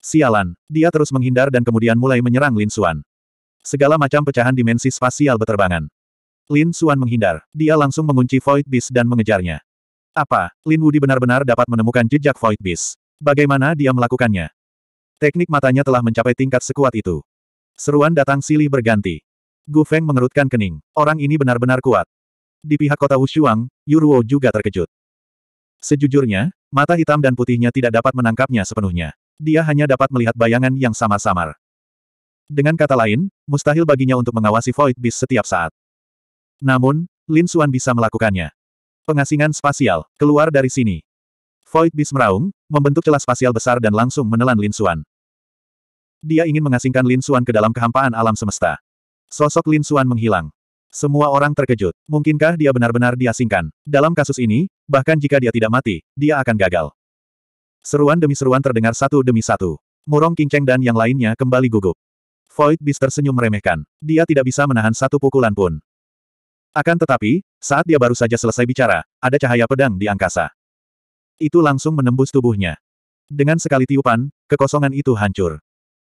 [SPEAKER 1] Sialan, dia terus menghindar dan kemudian mulai menyerang Lin Xuan. Segala macam pecahan dimensi spasial beterbangan. Lin Xuan menghindar. Dia langsung mengunci Void Beast dan mengejarnya. Apa, Lin Wudi benar-benar dapat menemukan jejak Void Beast? Bagaimana dia melakukannya? Teknik matanya telah mencapai tingkat sekuat itu. Seruan datang silih berganti. Gu Feng mengerutkan kening. Orang ini benar-benar kuat. Di pihak kota Wushuang, Yuruo juga terkejut. Sejujurnya, mata hitam dan putihnya tidak dapat menangkapnya sepenuhnya. Dia hanya dapat melihat bayangan yang samar-samar. Dengan kata lain, mustahil baginya untuk mengawasi Void Beast setiap saat. Namun, Lin Suan bisa melakukannya. Pengasingan spasial, keluar dari sini. Void Beast meraung, membentuk celah spasial besar dan langsung menelan Lin Suan. Dia ingin mengasingkan Lin Suan ke dalam kehampaan alam semesta. Sosok Lin Suan menghilang. Semua orang terkejut. Mungkinkah dia benar-benar diasingkan? Dalam kasus ini, bahkan jika dia tidak mati, dia akan gagal. Seruan demi seruan terdengar satu demi satu. Murong Kinceng dan yang lainnya kembali gugup. Void Beast tersenyum meremehkan. Dia tidak bisa menahan satu pukulan pun. Akan tetapi, saat dia baru saja selesai bicara, ada cahaya pedang di angkasa. Itu langsung menembus tubuhnya. Dengan sekali tiupan, kekosongan itu hancur.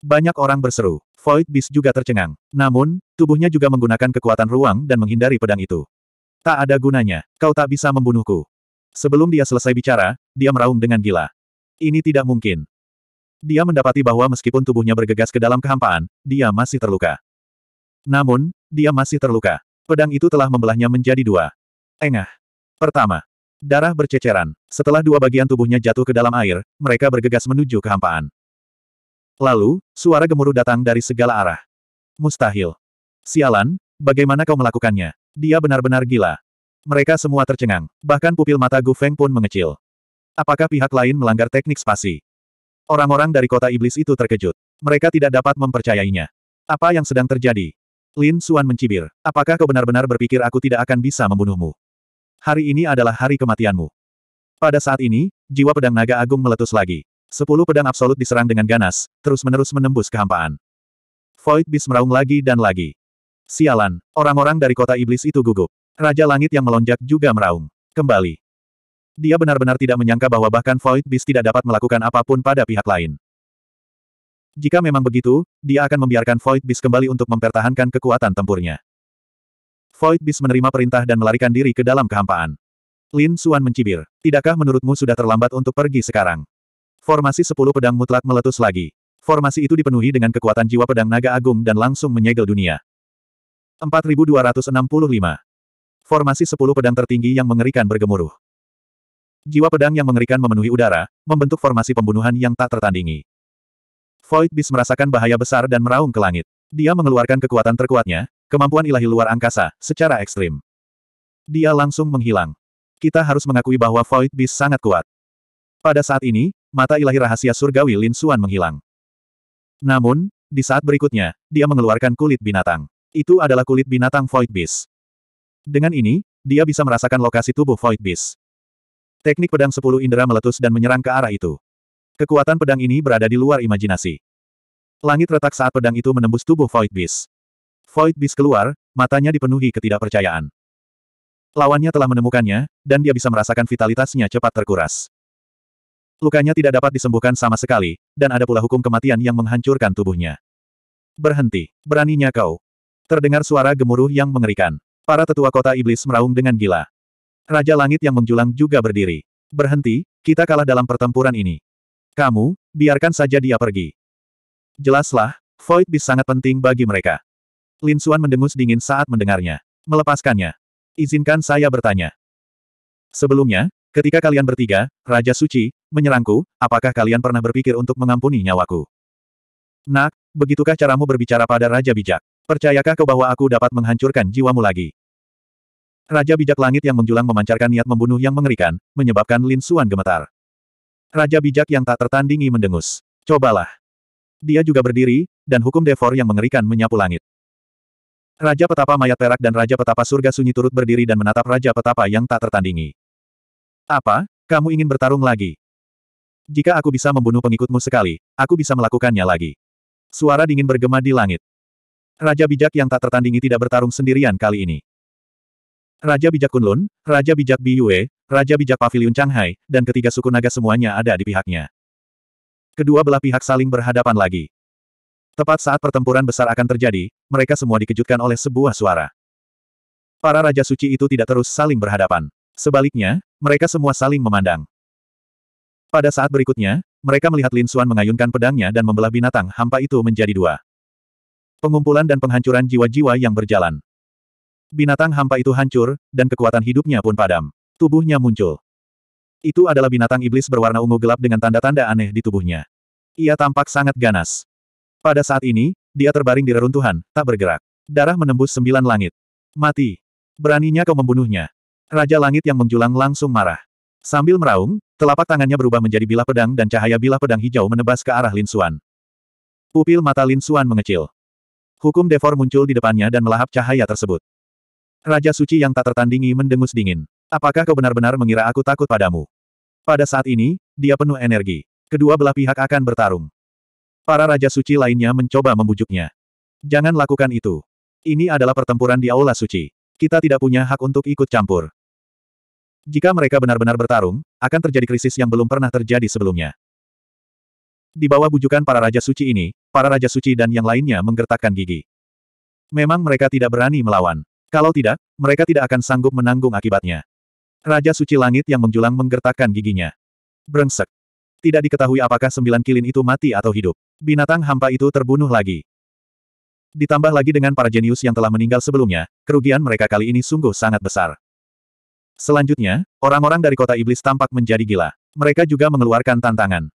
[SPEAKER 1] Banyak orang berseru. Void Beast juga tercengang. Namun, tubuhnya juga menggunakan kekuatan ruang dan menghindari pedang itu. Tak ada gunanya, kau tak bisa membunuhku. Sebelum dia selesai bicara, dia meraung dengan gila. Ini tidak mungkin. Dia mendapati bahwa meskipun tubuhnya bergegas ke dalam kehampaan, dia masih terluka. Namun, dia masih terluka. Pedang itu telah membelahnya menjadi dua. Engah. Pertama, darah berceceran. Setelah dua bagian tubuhnya jatuh ke dalam air, mereka bergegas menuju kehampaan. Lalu, suara gemuruh datang dari segala arah. Mustahil. Sialan, bagaimana kau melakukannya? Dia benar-benar gila. Mereka semua tercengang, bahkan pupil mata Gu Feng pun mengecil. Apakah pihak lain melanggar teknik spasi? Orang-orang dari kota iblis itu terkejut. Mereka tidak dapat mempercayainya. Apa yang sedang terjadi? Lin Suan mencibir. Apakah kau benar-benar berpikir aku tidak akan bisa membunuhmu? Hari ini adalah hari kematianmu. Pada saat ini, jiwa pedang naga agung meletus lagi. Sepuluh pedang absolut diserang dengan ganas, terus-menerus menembus kehampaan. Void bis meraung lagi dan lagi. Sialan, orang-orang dari kota iblis itu gugup. Raja Langit yang melonjak juga meraung. Kembali. Dia benar-benar tidak menyangka bahwa bahkan Void bis tidak dapat melakukan apapun pada pihak lain. Jika memang begitu, dia akan membiarkan Void bis kembali untuk mempertahankan kekuatan tempurnya. Void bis menerima perintah dan melarikan diri ke dalam kehampaan. Lin Suan mencibir. Tidakkah menurutmu sudah terlambat untuk pergi sekarang? Formasi sepuluh pedang mutlak meletus lagi. Formasi itu dipenuhi dengan kekuatan jiwa pedang naga agung dan langsung menyegel dunia. 4265. Formasi sepuluh pedang tertinggi yang mengerikan bergemuruh. Jiwa pedang yang mengerikan memenuhi udara, membentuk formasi pembunuhan yang tak tertandingi. Void Beast merasakan bahaya besar dan meraung ke langit. Dia mengeluarkan kekuatan terkuatnya, kemampuan ilahi luar angkasa, secara ekstrim. Dia langsung menghilang. Kita harus mengakui bahwa Void Beast sangat kuat. Pada saat ini, mata ilahi rahasia surgawi Lin Suan menghilang. Namun, di saat berikutnya, dia mengeluarkan kulit binatang. Itu adalah kulit binatang Void Beast. Dengan ini, dia bisa merasakan lokasi tubuh Void Beast. Teknik pedang sepuluh indera meletus dan menyerang ke arah itu. Kekuatan pedang ini berada di luar imajinasi. Langit retak saat pedang itu menembus tubuh Void Beast. Void Beast keluar, matanya dipenuhi ketidakpercayaan. Lawannya telah menemukannya, dan dia bisa merasakan vitalitasnya cepat terkuras. Lukanya tidak dapat disembuhkan sama sekali, dan ada pula hukum kematian yang menghancurkan tubuhnya. Berhenti. Beraninya kau. Terdengar suara gemuruh yang mengerikan. Para tetua kota iblis meraung dengan gila. Raja langit yang menjulang juga berdiri. Berhenti, kita kalah dalam pertempuran ini. Kamu, biarkan saja dia pergi. Jelaslah, Void Beast sangat penting bagi mereka. Lin Suan mendengus dingin saat mendengarnya. Melepaskannya. Izinkan saya bertanya. Sebelumnya, Ketika kalian bertiga, Raja Suci, menyerangku, apakah kalian pernah berpikir untuk mengampuni nyawaku? Nak, begitukah caramu berbicara pada Raja Bijak? Percayakah kau bahwa aku dapat menghancurkan jiwamu lagi? Raja Bijak Langit yang menjulang memancarkan niat membunuh yang mengerikan, menyebabkan Lin Suan gemetar. Raja Bijak yang tak tertandingi mendengus. Cobalah. Dia juga berdiri, dan hukum Devor yang mengerikan menyapu langit. Raja Petapa Mayat Perak dan Raja Petapa Surga Sunyi turut berdiri dan menatap Raja Petapa yang tak tertandingi. Apa, kamu ingin bertarung lagi? Jika aku bisa membunuh pengikutmu sekali, aku bisa melakukannya lagi. Suara dingin bergema di langit. Raja bijak yang tak tertandingi tidak bertarung sendirian kali ini. Raja bijak Kunlun, Raja bijak Biyue, Raja bijak Pavilion Changhai, dan ketiga suku naga semuanya ada di pihaknya. Kedua belah pihak saling berhadapan lagi. Tepat saat pertempuran besar akan terjadi, mereka semua dikejutkan oleh sebuah suara. Para raja suci itu tidak terus saling berhadapan. Sebaliknya, mereka semua saling memandang. Pada saat berikutnya, mereka melihat Lin Xuan mengayunkan pedangnya dan membelah binatang hampa itu menjadi dua. Pengumpulan dan penghancuran jiwa-jiwa yang berjalan. Binatang hampa itu hancur, dan kekuatan hidupnya pun padam. Tubuhnya muncul. Itu adalah binatang iblis berwarna ungu gelap dengan tanda-tanda aneh di tubuhnya. Ia tampak sangat ganas. Pada saat ini, dia terbaring di reruntuhan, tak bergerak. Darah menembus sembilan langit. Mati. Beraninya kau membunuhnya. Raja Langit yang menjulang langsung marah. Sambil meraung, telapak tangannya berubah menjadi bilah pedang dan cahaya bilah pedang hijau menebas ke arah Lin Suan. Pupil mata Lin Suan mengecil. Hukum Devor muncul di depannya dan melahap cahaya tersebut. Raja suci yang tak tertandingi mendengus dingin. Apakah kau benar-benar mengira aku takut padamu? Pada saat ini, dia penuh energi. Kedua belah pihak akan bertarung. Para raja suci lainnya mencoba membujuknya. Jangan lakukan itu. Ini adalah pertempuran di aula suci. Kita tidak punya hak untuk ikut campur. Jika mereka benar-benar bertarung, akan terjadi krisis yang belum pernah terjadi sebelumnya. Di bawah bujukan para Raja Suci ini, para Raja Suci dan yang lainnya menggertakkan gigi. Memang mereka tidak berani melawan. Kalau tidak, mereka tidak akan sanggup menanggung akibatnya. Raja Suci Langit yang menjulang menggertakkan giginya. Brengsek. Tidak diketahui apakah sembilan kilin itu mati atau hidup. Binatang hampa itu terbunuh lagi. Ditambah lagi dengan para jenius yang telah meninggal sebelumnya, kerugian mereka kali ini sungguh sangat besar. Selanjutnya, orang-orang dari kota iblis tampak menjadi gila. Mereka juga mengeluarkan tantangan.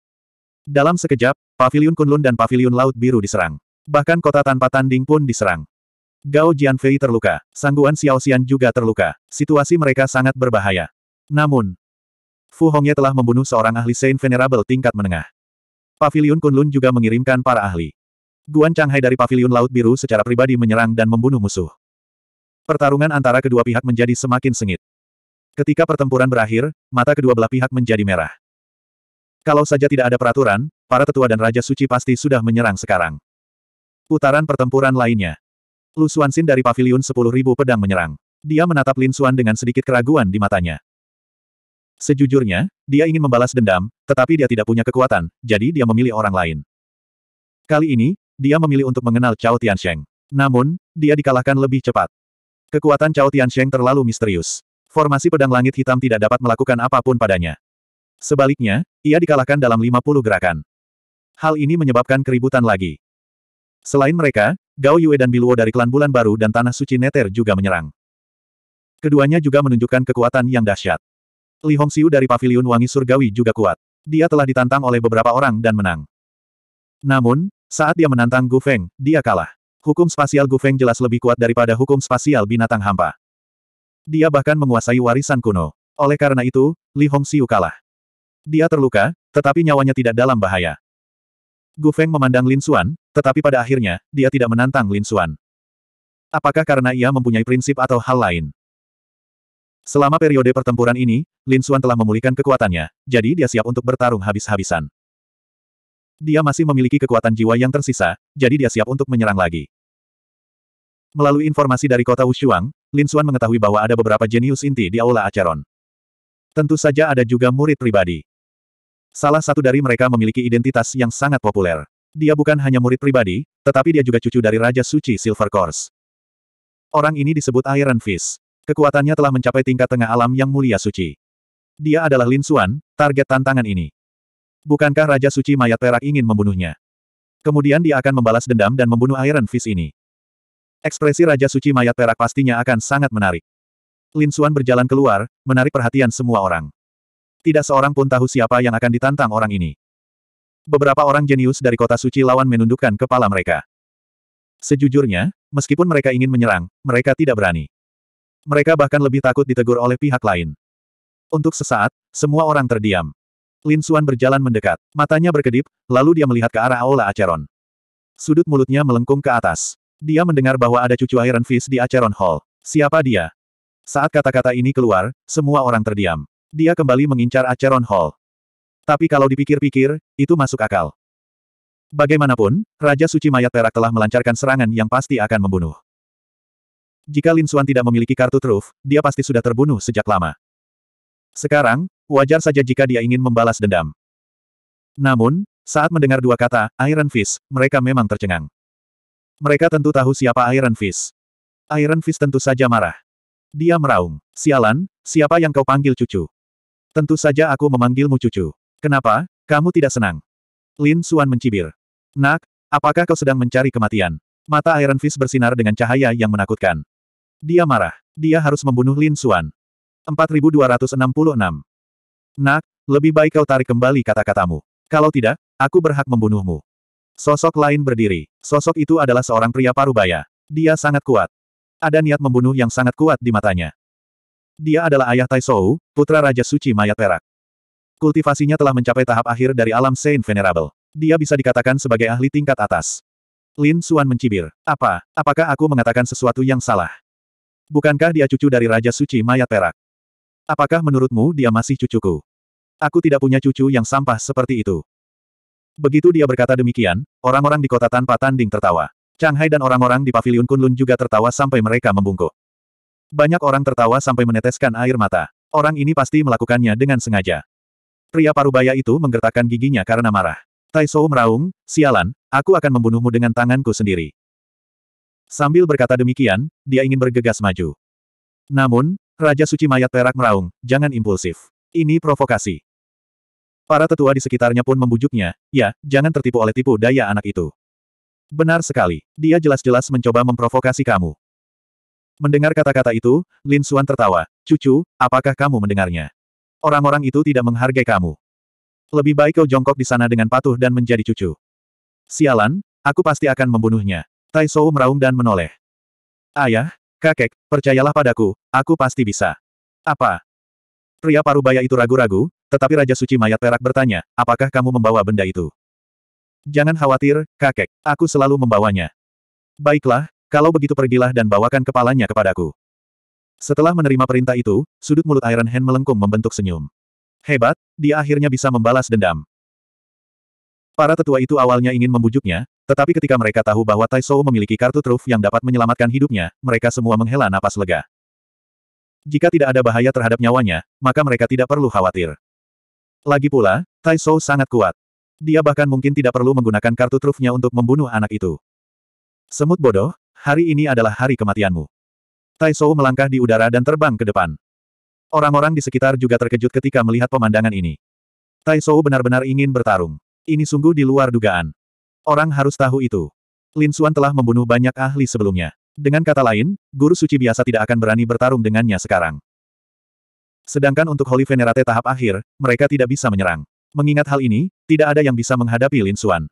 [SPEAKER 1] Dalam sekejap, Paviliun Kunlun dan Paviliun Laut Biru diserang. Bahkan kota tanpa tanding pun diserang. Gao Jianfei terluka, Sangguan Xiao Xian juga terluka. Situasi mereka sangat berbahaya. Namun, Fu Hongye telah membunuh seorang ahli Saint Venerable tingkat menengah. Paviliun Kunlun juga mengirimkan para ahli. Guan Changhai dari Paviliun Laut Biru secara pribadi menyerang dan membunuh musuh. Pertarungan antara kedua pihak menjadi semakin sengit. Ketika pertempuran berakhir, mata kedua belah pihak menjadi merah. Kalau saja tidak ada peraturan, para tetua dan Raja Suci pasti sudah menyerang sekarang. Putaran pertempuran lainnya. Lu Xuanxin dari Paviliun 10.000 Pedang menyerang. Dia menatap Lin Xuan dengan sedikit keraguan di matanya. Sejujurnya, dia ingin membalas dendam, tetapi dia tidak punya kekuatan, jadi dia memilih orang lain. Kali ini, dia memilih untuk mengenal Cao Tiansheng. Namun, dia dikalahkan lebih cepat. Kekuatan Cao Tiansheng terlalu misterius formasi pedang langit hitam tidak dapat melakukan apapun padanya. Sebaliknya, ia dikalahkan dalam 50 gerakan. Hal ini menyebabkan keributan lagi. Selain mereka, Gao Yue dan Biluo dari klan Bulan Baru dan Tanah Suci Neter juga menyerang. Keduanya juga menunjukkan kekuatan yang dahsyat. Li Hongxiu dari Paviliun Wangi Surgawi juga kuat. Dia telah ditantang oleh beberapa orang dan menang. Namun, saat dia menantang Gu Feng, dia kalah. Hukum spasial Gu Feng jelas lebih kuat daripada hukum spasial binatang hampa. Dia bahkan menguasai warisan kuno. Oleh karena itu, Li Hongxiu kalah. Dia terluka, tetapi nyawanya tidak dalam bahaya. Gu Feng memandang Lin Xuan, tetapi pada akhirnya, dia tidak menantang Lin Xuan. Apakah karena ia mempunyai prinsip atau hal lain? Selama periode pertempuran ini, Lin Xuan telah memulihkan kekuatannya, jadi dia siap untuk bertarung habis-habisan. Dia masih memiliki kekuatan jiwa yang tersisa, jadi dia siap untuk menyerang lagi. Melalui informasi dari kota Wushuang, Lin Xuan mengetahui bahwa ada beberapa jenius inti di Aula Acheron. Tentu saja ada juga murid pribadi. Salah satu dari mereka memiliki identitas yang sangat populer. Dia bukan hanya murid pribadi, tetapi dia juga cucu dari Raja Suci Silver Course. Orang ini disebut Iron Fist. Kekuatannya telah mencapai tingkat tengah alam yang mulia suci. Dia adalah Lin Xuan, target tantangan ini. Bukankah Raja Suci Mayat Perak ingin membunuhnya? Kemudian dia akan membalas dendam dan membunuh Iron Fist ini. Ekspresi Raja Suci Mayat Perak pastinya akan sangat menarik. Lin Xuan berjalan keluar, menarik perhatian semua orang. Tidak seorang pun tahu siapa yang akan ditantang orang ini. Beberapa orang jenius dari kota suci lawan menundukkan kepala mereka. Sejujurnya, meskipun mereka ingin menyerang, mereka tidak berani. Mereka bahkan lebih takut ditegur oleh pihak lain. Untuk sesaat, semua orang terdiam. Lin Xuan berjalan mendekat, matanya berkedip, lalu dia melihat ke arah Aula Aceron. Sudut mulutnya melengkung ke atas. Dia mendengar bahwa ada cucu Iron Fist di Acheron Hall. Siapa dia? Saat kata-kata ini keluar, semua orang terdiam. Dia kembali mengincar Acheron Hall. Tapi kalau dipikir-pikir, itu masuk akal. Bagaimanapun, Raja Suci Mayat Perak telah melancarkan serangan yang pasti akan membunuh. Jika Lin Suan tidak memiliki kartu truf, dia pasti sudah terbunuh sejak lama. Sekarang, wajar saja jika dia ingin membalas dendam. Namun, saat mendengar dua kata, Iron Fist, mereka memang tercengang. Mereka tentu tahu siapa Iron Fist. Iron Fist tentu saja marah. Dia meraung. Sialan, siapa yang kau panggil cucu? Tentu saja aku memanggilmu cucu. Kenapa, kamu tidak senang? Lin Suan mencibir. Nak, apakah kau sedang mencari kematian? Mata Iron Fist bersinar dengan cahaya yang menakutkan. Dia marah. Dia harus membunuh Lin Suan. 4266. Nak, lebih baik kau tarik kembali kata-katamu. Kalau tidak, aku berhak membunuhmu. Sosok lain berdiri. Sosok itu adalah seorang pria parubaya. Dia sangat kuat. Ada niat membunuh yang sangat kuat di matanya. Dia adalah ayah Taisou, putra Raja Suci Mayat Perak. Kultivasinya telah mencapai tahap akhir dari alam Saint Venerable. Dia bisa dikatakan sebagai ahli tingkat atas. Lin Suan mencibir. Apa? Apakah aku mengatakan sesuatu yang salah? Bukankah dia cucu dari Raja Suci Mayat Perak? Apakah menurutmu dia masih cucuku? Aku tidak punya cucu yang sampah seperti itu. Begitu dia berkata demikian, orang-orang di kota tanpa tanding tertawa. Chang Hai dan orang-orang di pavilion Kunlun juga tertawa sampai mereka membungkuk. Banyak orang tertawa sampai meneteskan air mata. Orang ini pasti melakukannya dengan sengaja. Pria parubaya itu menggertakkan giginya karena marah. Taisou meraung, sialan, aku akan membunuhmu dengan tanganku sendiri. Sambil berkata demikian, dia ingin bergegas maju. Namun, Raja Suci Mayat Perak meraung, jangan impulsif. Ini provokasi. Para tetua di sekitarnya pun membujuknya, ya, jangan tertipu oleh tipu daya anak itu. Benar sekali, dia jelas-jelas mencoba memprovokasi kamu. Mendengar kata-kata itu, Lin Suan tertawa, cucu, apakah kamu mendengarnya? Orang-orang itu tidak menghargai kamu. Lebih baik kau jongkok di sana dengan patuh dan menjadi cucu. Sialan, aku pasti akan membunuhnya. Tai Shou meraung dan menoleh. Ayah, kakek, percayalah padaku, aku pasti bisa. Apa, Pria parubaya itu ragu-ragu, tetapi Raja Suci Mayat Perak bertanya, apakah kamu membawa benda itu? Jangan khawatir, kakek. Aku selalu membawanya. Baiklah, kalau begitu pergilah dan bawakan kepalanya kepadaku. Setelah menerima perintah itu, sudut mulut Iron Hand melengkung membentuk senyum. Hebat, dia akhirnya bisa membalas dendam. Para tetua itu awalnya ingin membujuknya, tetapi ketika mereka tahu bahwa Taisou memiliki kartu truf yang dapat menyelamatkan hidupnya, mereka semua menghela napas lega. Jika tidak ada bahaya terhadap nyawanya, maka mereka tidak perlu khawatir. Lagi pula, Tai Shou sangat kuat. Dia bahkan mungkin tidak perlu menggunakan kartu trufnya untuk membunuh anak itu. Semut bodoh, hari ini adalah hari kematianmu. Tai Shou melangkah di udara dan terbang ke depan. Orang-orang di sekitar juga terkejut ketika melihat pemandangan ini. Tai Shou benar-benar ingin bertarung. Ini sungguh di luar dugaan. Orang harus tahu itu. Lin Suan telah membunuh banyak ahli sebelumnya. Dengan kata lain, guru suci biasa tidak akan berani bertarung dengannya sekarang. Sedangkan untuk Holy Venerate tahap akhir, mereka tidak bisa menyerang. Mengingat hal ini, tidak ada yang bisa menghadapi Lin Xuan.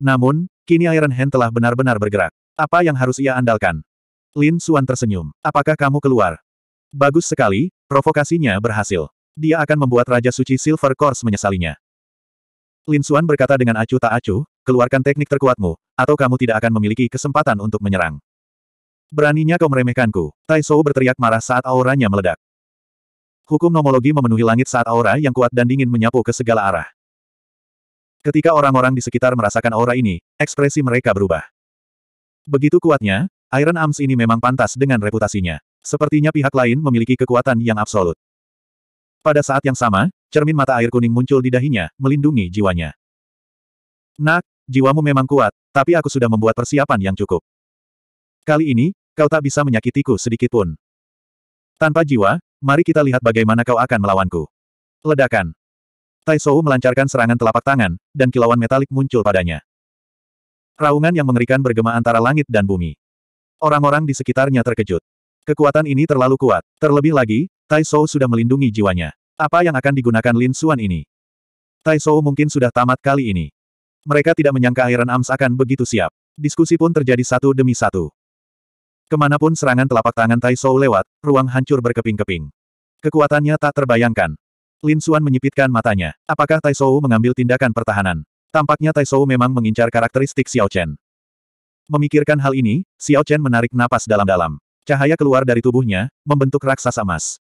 [SPEAKER 1] Namun, kini Iron Hand telah benar-benar bergerak. Apa yang harus ia andalkan? Lin Xuan tersenyum. Apakah kamu keluar? Bagus sekali, provokasinya berhasil. Dia akan membuat Raja Suci Silver Course menyesalinya. Lin Xuan berkata dengan acuh tak acuh, keluarkan teknik terkuatmu, atau kamu tidak akan memiliki kesempatan untuk menyerang. Beraninya kau meremehkanku. Taishou berteriak marah saat auranya meledak. Hukum nomologi memenuhi langit saat aura yang kuat dan dingin menyapu ke segala arah. Ketika orang-orang di sekitar merasakan aura ini, ekspresi mereka berubah. Begitu kuatnya, Iron Arms ini memang pantas dengan reputasinya. Sepertinya pihak lain memiliki kekuatan yang absolut. Pada saat yang sama, cermin mata air kuning muncul di dahinya, melindungi jiwanya. Nak, jiwamu memang kuat, tapi aku sudah membuat persiapan yang cukup. Kali ini, Kau tak bisa menyakitiku sedikitpun. Tanpa jiwa, mari kita lihat bagaimana kau akan melawanku. Ledakan. Tai melancarkan serangan telapak tangan, dan kilauan metalik muncul padanya. Raungan yang mengerikan bergema antara langit dan bumi. Orang-orang di sekitarnya terkejut. Kekuatan ini terlalu kuat. Terlebih lagi, Tai sudah melindungi jiwanya. Apa yang akan digunakan Lin Xuan ini? Tai mungkin sudah tamat kali ini. Mereka tidak menyangka Iron Arms akan begitu siap. Diskusi pun terjadi satu demi satu. Kemanapun serangan telapak tangan Tai Shou lewat, ruang hancur berkeping-keping. Kekuatannya tak terbayangkan. Lin Xuan menyipitkan matanya. Apakah Tai Shou mengambil tindakan pertahanan? Tampaknya Tai Shou memang mengincar karakteristik Xiao Chen. Memikirkan hal ini, Xiao Chen menarik napas dalam-dalam. Cahaya keluar dari tubuhnya, membentuk raksasa emas.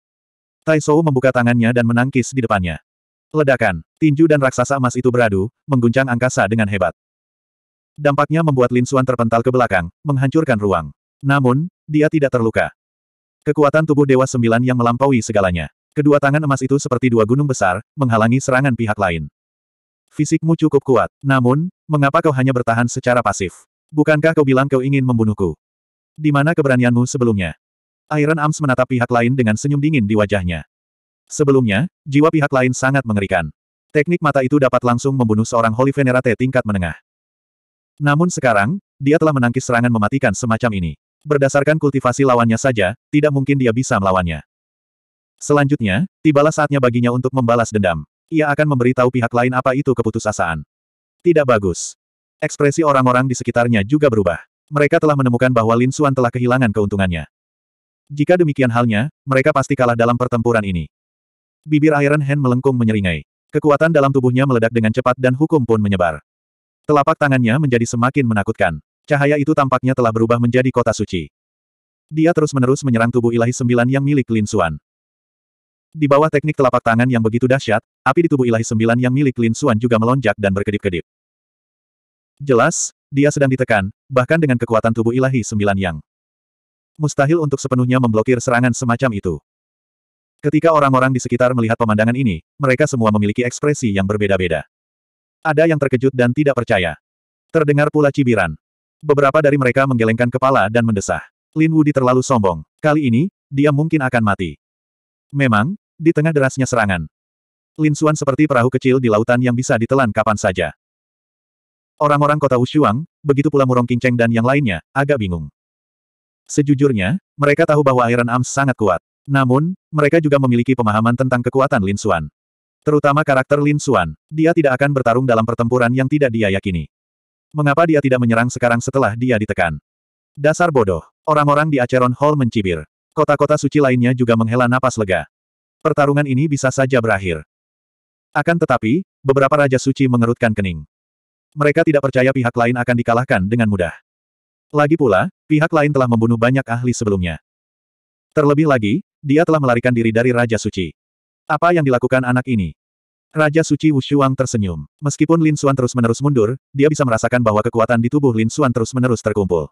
[SPEAKER 1] Tai Shou membuka tangannya dan menangkis di depannya. Ledakan, tinju dan raksasa emas itu beradu, mengguncang angkasa dengan hebat. Dampaknya membuat Lin Xuan terpental ke belakang, menghancurkan ruang. Namun, dia tidak terluka. Kekuatan tubuh Dewa Sembilan yang melampaui segalanya. Kedua tangan emas itu seperti dua gunung besar, menghalangi serangan pihak lain. Fisikmu cukup kuat, namun, mengapa kau hanya bertahan secara pasif? Bukankah kau bilang kau ingin membunuhku? Di mana keberanianmu sebelumnya? Iron Arms menatap pihak lain dengan senyum dingin di wajahnya. Sebelumnya, jiwa pihak lain sangat mengerikan. Teknik mata itu dapat langsung membunuh seorang Holy Venerate tingkat menengah. Namun sekarang, dia telah menangkis serangan mematikan semacam ini. Berdasarkan kultivasi lawannya saja, tidak mungkin dia bisa melawannya. Selanjutnya, tibalah saatnya baginya untuk membalas dendam. Ia akan memberitahu pihak lain apa itu keputusasaan. Tidak bagus. Ekspresi orang-orang di sekitarnya juga berubah. Mereka telah menemukan bahwa Lin Xuan telah kehilangan keuntungannya. Jika demikian halnya, mereka pasti kalah dalam pertempuran ini. Bibir Iron Hand melengkung menyeringai. Kekuatan dalam tubuhnya meledak dengan cepat dan hukum pun menyebar. Telapak tangannya menjadi semakin menakutkan. Cahaya itu tampaknya telah berubah menjadi kota suci. Dia terus-menerus menyerang tubuh ilahi sembilan yang milik Lin Xuan. Di bawah teknik telapak tangan yang begitu dahsyat, api di tubuh ilahi sembilan yang milik Lin Xuan juga melonjak dan berkedip-kedip. Jelas, dia sedang ditekan, bahkan dengan kekuatan tubuh ilahi sembilan yang. Mustahil untuk sepenuhnya memblokir serangan semacam itu. Ketika orang-orang di sekitar melihat pemandangan ini, mereka semua memiliki ekspresi yang berbeda-beda. Ada yang terkejut dan tidak percaya. Terdengar pula cibiran. Beberapa dari mereka menggelengkan kepala dan mendesah. Lin Wudi terlalu sombong. Kali ini, dia mungkin akan mati. Memang, di tengah derasnya serangan, Lin Xuan seperti perahu kecil di lautan yang bisa ditelan kapan saja. Orang-orang kota Wushuang, begitu pula Murong Kinceng dan yang lainnya, agak bingung. Sejujurnya, mereka tahu bahwa Iron Arms sangat kuat. Namun, mereka juga memiliki pemahaman tentang kekuatan Lin Xuan. Terutama karakter Lin Xuan, dia tidak akan bertarung dalam pertempuran yang tidak dia yakini. Mengapa dia tidak menyerang sekarang setelah dia ditekan? Dasar bodoh. Orang-orang di Aceron Hall mencibir. Kota-kota suci lainnya juga menghela napas lega. Pertarungan ini bisa saja berakhir. Akan tetapi, beberapa Raja Suci mengerutkan kening. Mereka tidak percaya pihak lain akan dikalahkan dengan mudah. Lagi pula, pihak lain telah membunuh banyak ahli sebelumnya. Terlebih lagi, dia telah melarikan diri dari Raja Suci. Apa yang dilakukan anak ini? Raja Suci Wushuang tersenyum. Meskipun Lin Xuan terus-menerus mundur, dia bisa merasakan bahwa kekuatan di tubuh Lin Xuan terus-menerus terkumpul.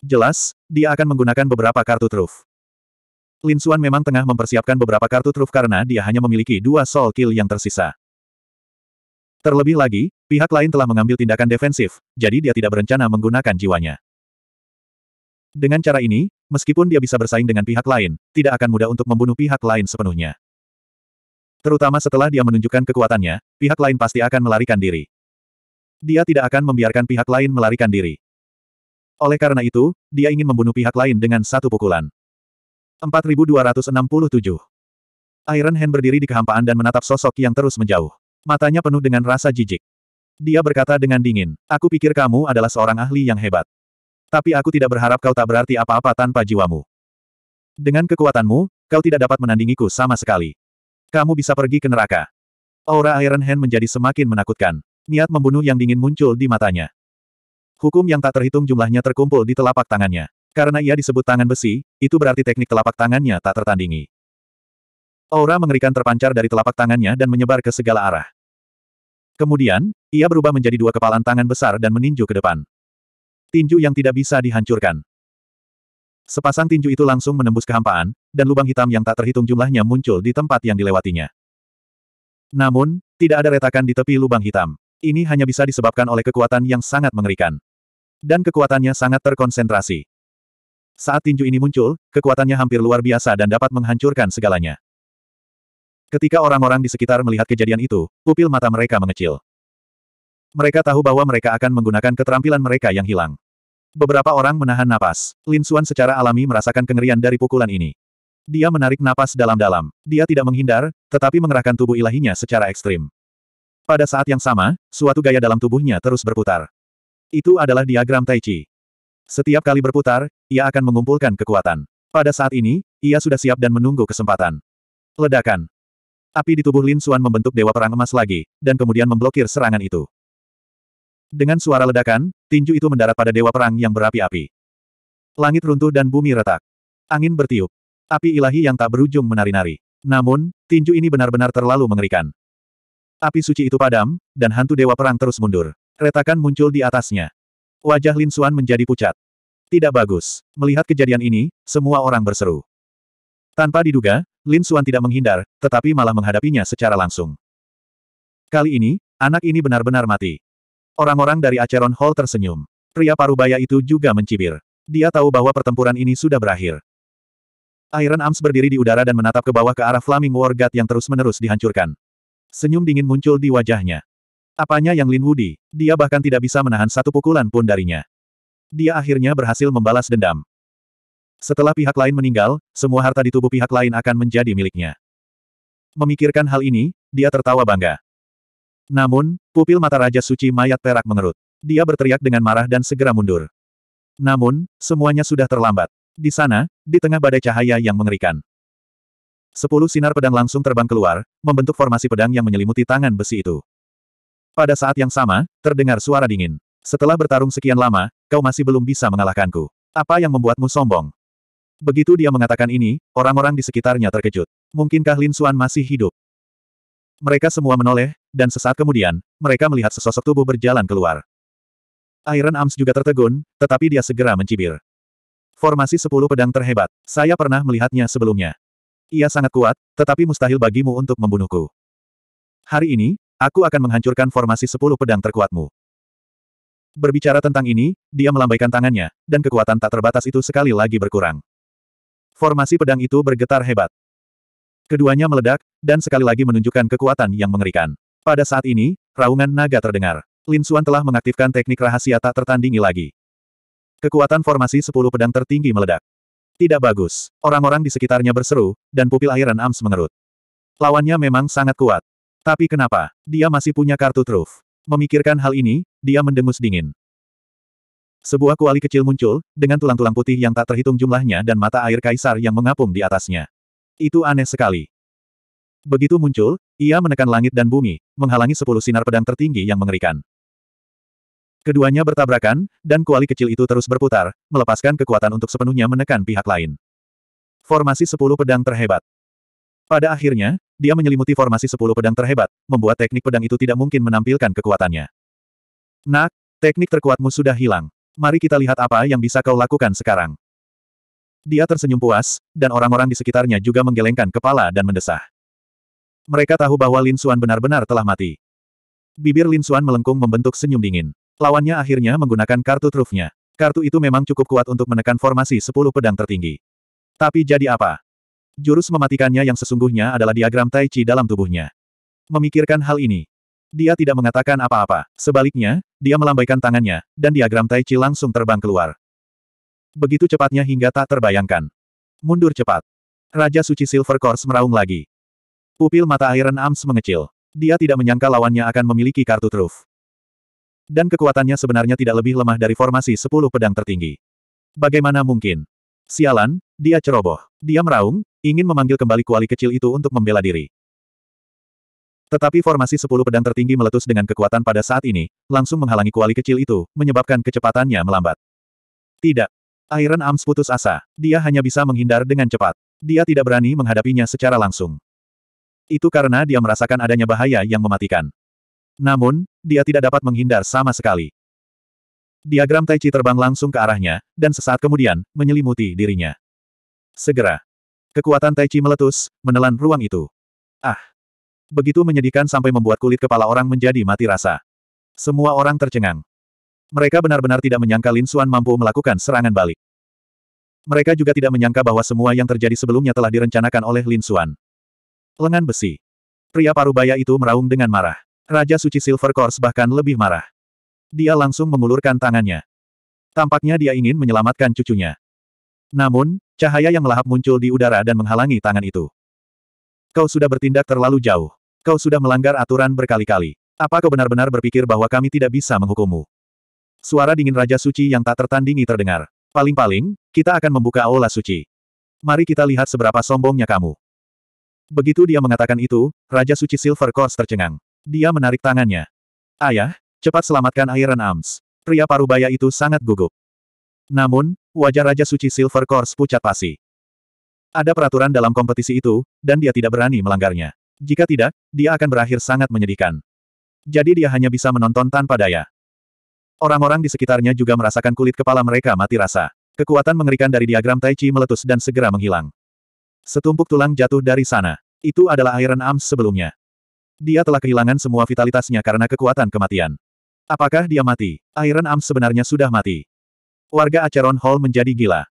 [SPEAKER 1] Jelas, dia akan menggunakan beberapa kartu truf. Lin Xuan memang tengah mempersiapkan beberapa kartu truf karena dia hanya memiliki dua soul kill yang tersisa. Terlebih lagi, pihak lain telah mengambil tindakan defensif, jadi dia tidak berencana menggunakan jiwanya. Dengan cara ini, meskipun dia bisa bersaing dengan pihak lain, tidak akan mudah untuk membunuh pihak lain sepenuhnya. Terutama setelah dia menunjukkan kekuatannya, pihak lain pasti akan melarikan diri. Dia tidak akan membiarkan pihak lain melarikan diri. Oleh karena itu, dia ingin membunuh pihak lain dengan satu pukulan. 4267 Iron Hand berdiri di kehampaan dan menatap sosok yang terus menjauh. Matanya penuh dengan rasa jijik. Dia berkata dengan dingin, aku pikir kamu adalah seorang ahli yang hebat. Tapi aku tidak berharap kau tak berarti apa-apa tanpa jiwamu. Dengan kekuatanmu, kau tidak dapat menandingiku sama sekali. Kamu bisa pergi ke neraka. Aura Iron Hand menjadi semakin menakutkan. Niat membunuh yang dingin muncul di matanya. Hukum yang tak terhitung jumlahnya terkumpul di telapak tangannya. Karena ia disebut tangan besi, itu berarti teknik telapak tangannya tak tertandingi. Aura mengerikan terpancar dari telapak tangannya dan menyebar ke segala arah. Kemudian, ia berubah menjadi dua kepalan tangan besar dan meninju ke depan. Tinju yang tidak bisa dihancurkan. Sepasang tinju itu langsung menembus kehampaan, dan lubang hitam yang tak terhitung jumlahnya muncul di tempat yang dilewatinya. Namun, tidak ada retakan di tepi lubang hitam. Ini hanya bisa disebabkan oleh kekuatan yang sangat mengerikan. Dan kekuatannya sangat terkonsentrasi. Saat tinju ini muncul, kekuatannya hampir luar biasa dan dapat menghancurkan segalanya. Ketika orang-orang di sekitar melihat kejadian itu, pupil mata mereka mengecil. Mereka tahu bahwa mereka akan menggunakan keterampilan mereka yang hilang. Beberapa orang menahan napas. Lin Xuan secara alami merasakan kengerian dari pukulan ini. Dia menarik napas dalam-dalam. Dia tidak menghindar, tetapi mengerahkan tubuh ilahinya secara ekstrim. Pada saat yang sama, suatu gaya dalam tubuhnya terus berputar. Itu adalah diagram Tai Chi. Setiap kali berputar, ia akan mengumpulkan kekuatan. Pada saat ini, ia sudah siap dan menunggu kesempatan. Ledakan. Api di tubuh Lin Xuan membentuk dewa perang emas lagi, dan kemudian memblokir serangan itu. Dengan suara ledakan, tinju itu mendarat pada dewa perang yang berapi-api. Langit runtuh dan bumi retak. Angin bertiup. Api ilahi yang tak berujung menari-nari. Namun, tinju ini benar-benar terlalu mengerikan. Api suci itu padam, dan hantu dewa perang terus mundur. Retakan muncul di atasnya. Wajah Lin Suan menjadi pucat. Tidak bagus. Melihat kejadian ini, semua orang berseru. Tanpa diduga, Lin Suan tidak menghindar, tetapi malah menghadapinya secara langsung. Kali ini, anak ini benar-benar mati. Orang-orang dari Aceron Hall tersenyum. Pria parubaya itu juga mencibir. Dia tahu bahwa pertempuran ini sudah berakhir. Iron Arms berdiri di udara dan menatap ke bawah ke arah Flaming War God yang terus-menerus dihancurkan. Senyum dingin muncul di wajahnya. Apanya yang Lin Wudi, dia bahkan tidak bisa menahan satu pukulan pun darinya. Dia akhirnya berhasil membalas dendam. Setelah pihak lain meninggal, semua harta di tubuh pihak lain akan menjadi miliknya. Memikirkan hal ini, dia tertawa bangga. Namun, pupil mata Raja Suci mayat perak mengerut. Dia berteriak dengan marah dan segera mundur. Namun, semuanya sudah terlambat. Di sana, di tengah badai cahaya yang mengerikan. Sepuluh sinar pedang langsung terbang keluar, membentuk formasi pedang yang menyelimuti tangan besi itu. Pada saat yang sama, terdengar suara dingin. Setelah bertarung sekian lama, kau masih belum bisa mengalahkanku. Apa yang membuatmu sombong? Begitu dia mengatakan ini, orang-orang di sekitarnya terkejut. Mungkinkah Lin Suan masih hidup? Mereka semua menoleh, dan sesaat kemudian, mereka melihat sesosok tubuh berjalan keluar. Iron Arms juga tertegun, tetapi dia segera mencibir. Formasi sepuluh pedang terhebat. Saya pernah melihatnya sebelumnya. Ia sangat kuat, tetapi mustahil bagimu untuk membunuhku. Hari ini, aku akan menghancurkan formasi sepuluh pedang terkuatmu. Berbicara tentang ini, dia melambaikan tangannya, dan kekuatan tak terbatas itu sekali lagi berkurang. Formasi pedang itu bergetar hebat. Keduanya meledak, dan sekali lagi menunjukkan kekuatan yang mengerikan. Pada saat ini, raungan naga terdengar. Lin Suan telah mengaktifkan teknik rahasia tak tertandingi lagi. Kekuatan formasi sepuluh pedang tertinggi meledak. Tidak bagus. Orang-orang di sekitarnya berseru, dan pupil Airan Arms mengerut. Lawannya memang sangat kuat. Tapi kenapa? Dia masih punya kartu truf. Memikirkan hal ini, dia mendengus dingin. Sebuah kuali kecil muncul, dengan tulang-tulang putih yang tak terhitung jumlahnya dan mata air kaisar yang mengapung di atasnya. Itu aneh sekali. Begitu muncul, ia menekan langit dan bumi, menghalangi sepuluh sinar pedang tertinggi yang mengerikan. Keduanya bertabrakan, dan kuali kecil itu terus berputar, melepaskan kekuatan untuk sepenuhnya menekan pihak lain. Formasi sepuluh pedang terhebat. Pada akhirnya, dia menyelimuti formasi sepuluh pedang terhebat, membuat teknik pedang itu tidak mungkin menampilkan kekuatannya. Nak, teknik terkuatmu sudah hilang. Mari kita lihat apa yang bisa kau lakukan sekarang. Dia tersenyum puas, dan orang-orang di sekitarnya juga menggelengkan kepala dan mendesah. Mereka tahu bahwa Lin Xuan benar-benar telah mati. Bibir Lin Xuan melengkung membentuk senyum dingin. Lawannya akhirnya menggunakan kartu trufnya. Kartu itu memang cukup kuat untuk menekan formasi 10 pedang tertinggi. Tapi jadi apa? Jurus mematikannya yang sesungguhnya adalah diagram Tai Chi dalam tubuhnya. Memikirkan hal ini, dia tidak mengatakan apa-apa. Sebaliknya, dia melambaikan tangannya, dan diagram Tai Chi langsung terbang keluar begitu cepatnya hingga tak terbayangkan. Mundur cepat. Raja Suci Silver Course meraung lagi. Pupil mata Iron Arms mengecil. Dia tidak menyangka lawannya akan memiliki kartu truf. Dan kekuatannya sebenarnya tidak lebih lemah dari formasi sepuluh pedang tertinggi. Bagaimana mungkin? Sialan, dia ceroboh. Dia meraung, ingin memanggil kembali kuali kecil itu untuk membela diri. Tetapi formasi sepuluh pedang tertinggi meletus dengan kekuatan pada saat ini, langsung menghalangi kuali kecil itu, menyebabkan kecepatannya melambat. Tidak. Iron Arms putus asa. Dia hanya bisa menghindar dengan cepat. Dia tidak berani menghadapinya secara langsung. Itu karena dia merasakan adanya bahaya yang mematikan. Namun, dia tidak dapat menghindar sama sekali. Diagram Tai Chi terbang langsung ke arahnya, dan sesaat kemudian, menyelimuti dirinya. Segera. Kekuatan Tai Chi meletus, menelan ruang itu. Ah! Begitu menyedihkan sampai membuat kulit kepala orang menjadi mati rasa. Semua orang tercengang. Mereka benar-benar tidak menyangka Lin Xuan mampu melakukan serangan balik. Mereka juga tidak menyangka bahwa semua yang terjadi sebelumnya telah direncanakan oleh Lin Xuan. Lengan besi. Pria parubaya itu meraung dengan marah. Raja Suci Silver Course bahkan lebih marah. Dia langsung mengulurkan tangannya. Tampaknya dia ingin menyelamatkan cucunya. Namun, cahaya yang melahap muncul di udara dan menghalangi tangan itu. Kau sudah bertindak terlalu jauh. Kau sudah melanggar aturan berkali-kali. Apa kau benar-benar berpikir bahwa kami tidak bisa menghukummu? Suara dingin Raja Suci yang tak tertandingi terdengar. Paling-paling, kita akan membuka aula suci. Mari kita lihat seberapa sombongnya kamu. Begitu dia mengatakan itu, Raja Suci Silver Coast tercengang. Dia menarik tangannya. Ayah, cepat selamatkan Iron Arms. Pria parubaya itu sangat gugup. Namun, wajah Raja Suci Silver Course pucat pasi. Ada peraturan dalam kompetisi itu, dan dia tidak berani melanggarnya. Jika tidak, dia akan berakhir sangat menyedihkan. Jadi dia hanya bisa menonton tanpa daya. Orang-orang di sekitarnya juga merasakan kulit kepala mereka mati rasa. Kekuatan mengerikan dari diagram Tai Chi meletus dan segera menghilang. Setumpuk tulang jatuh dari sana. Itu adalah Iron Arms sebelumnya. Dia telah kehilangan semua vitalitasnya karena kekuatan kematian. Apakah dia mati? Iron Arms sebenarnya sudah mati. Warga Acheron Hall menjadi gila.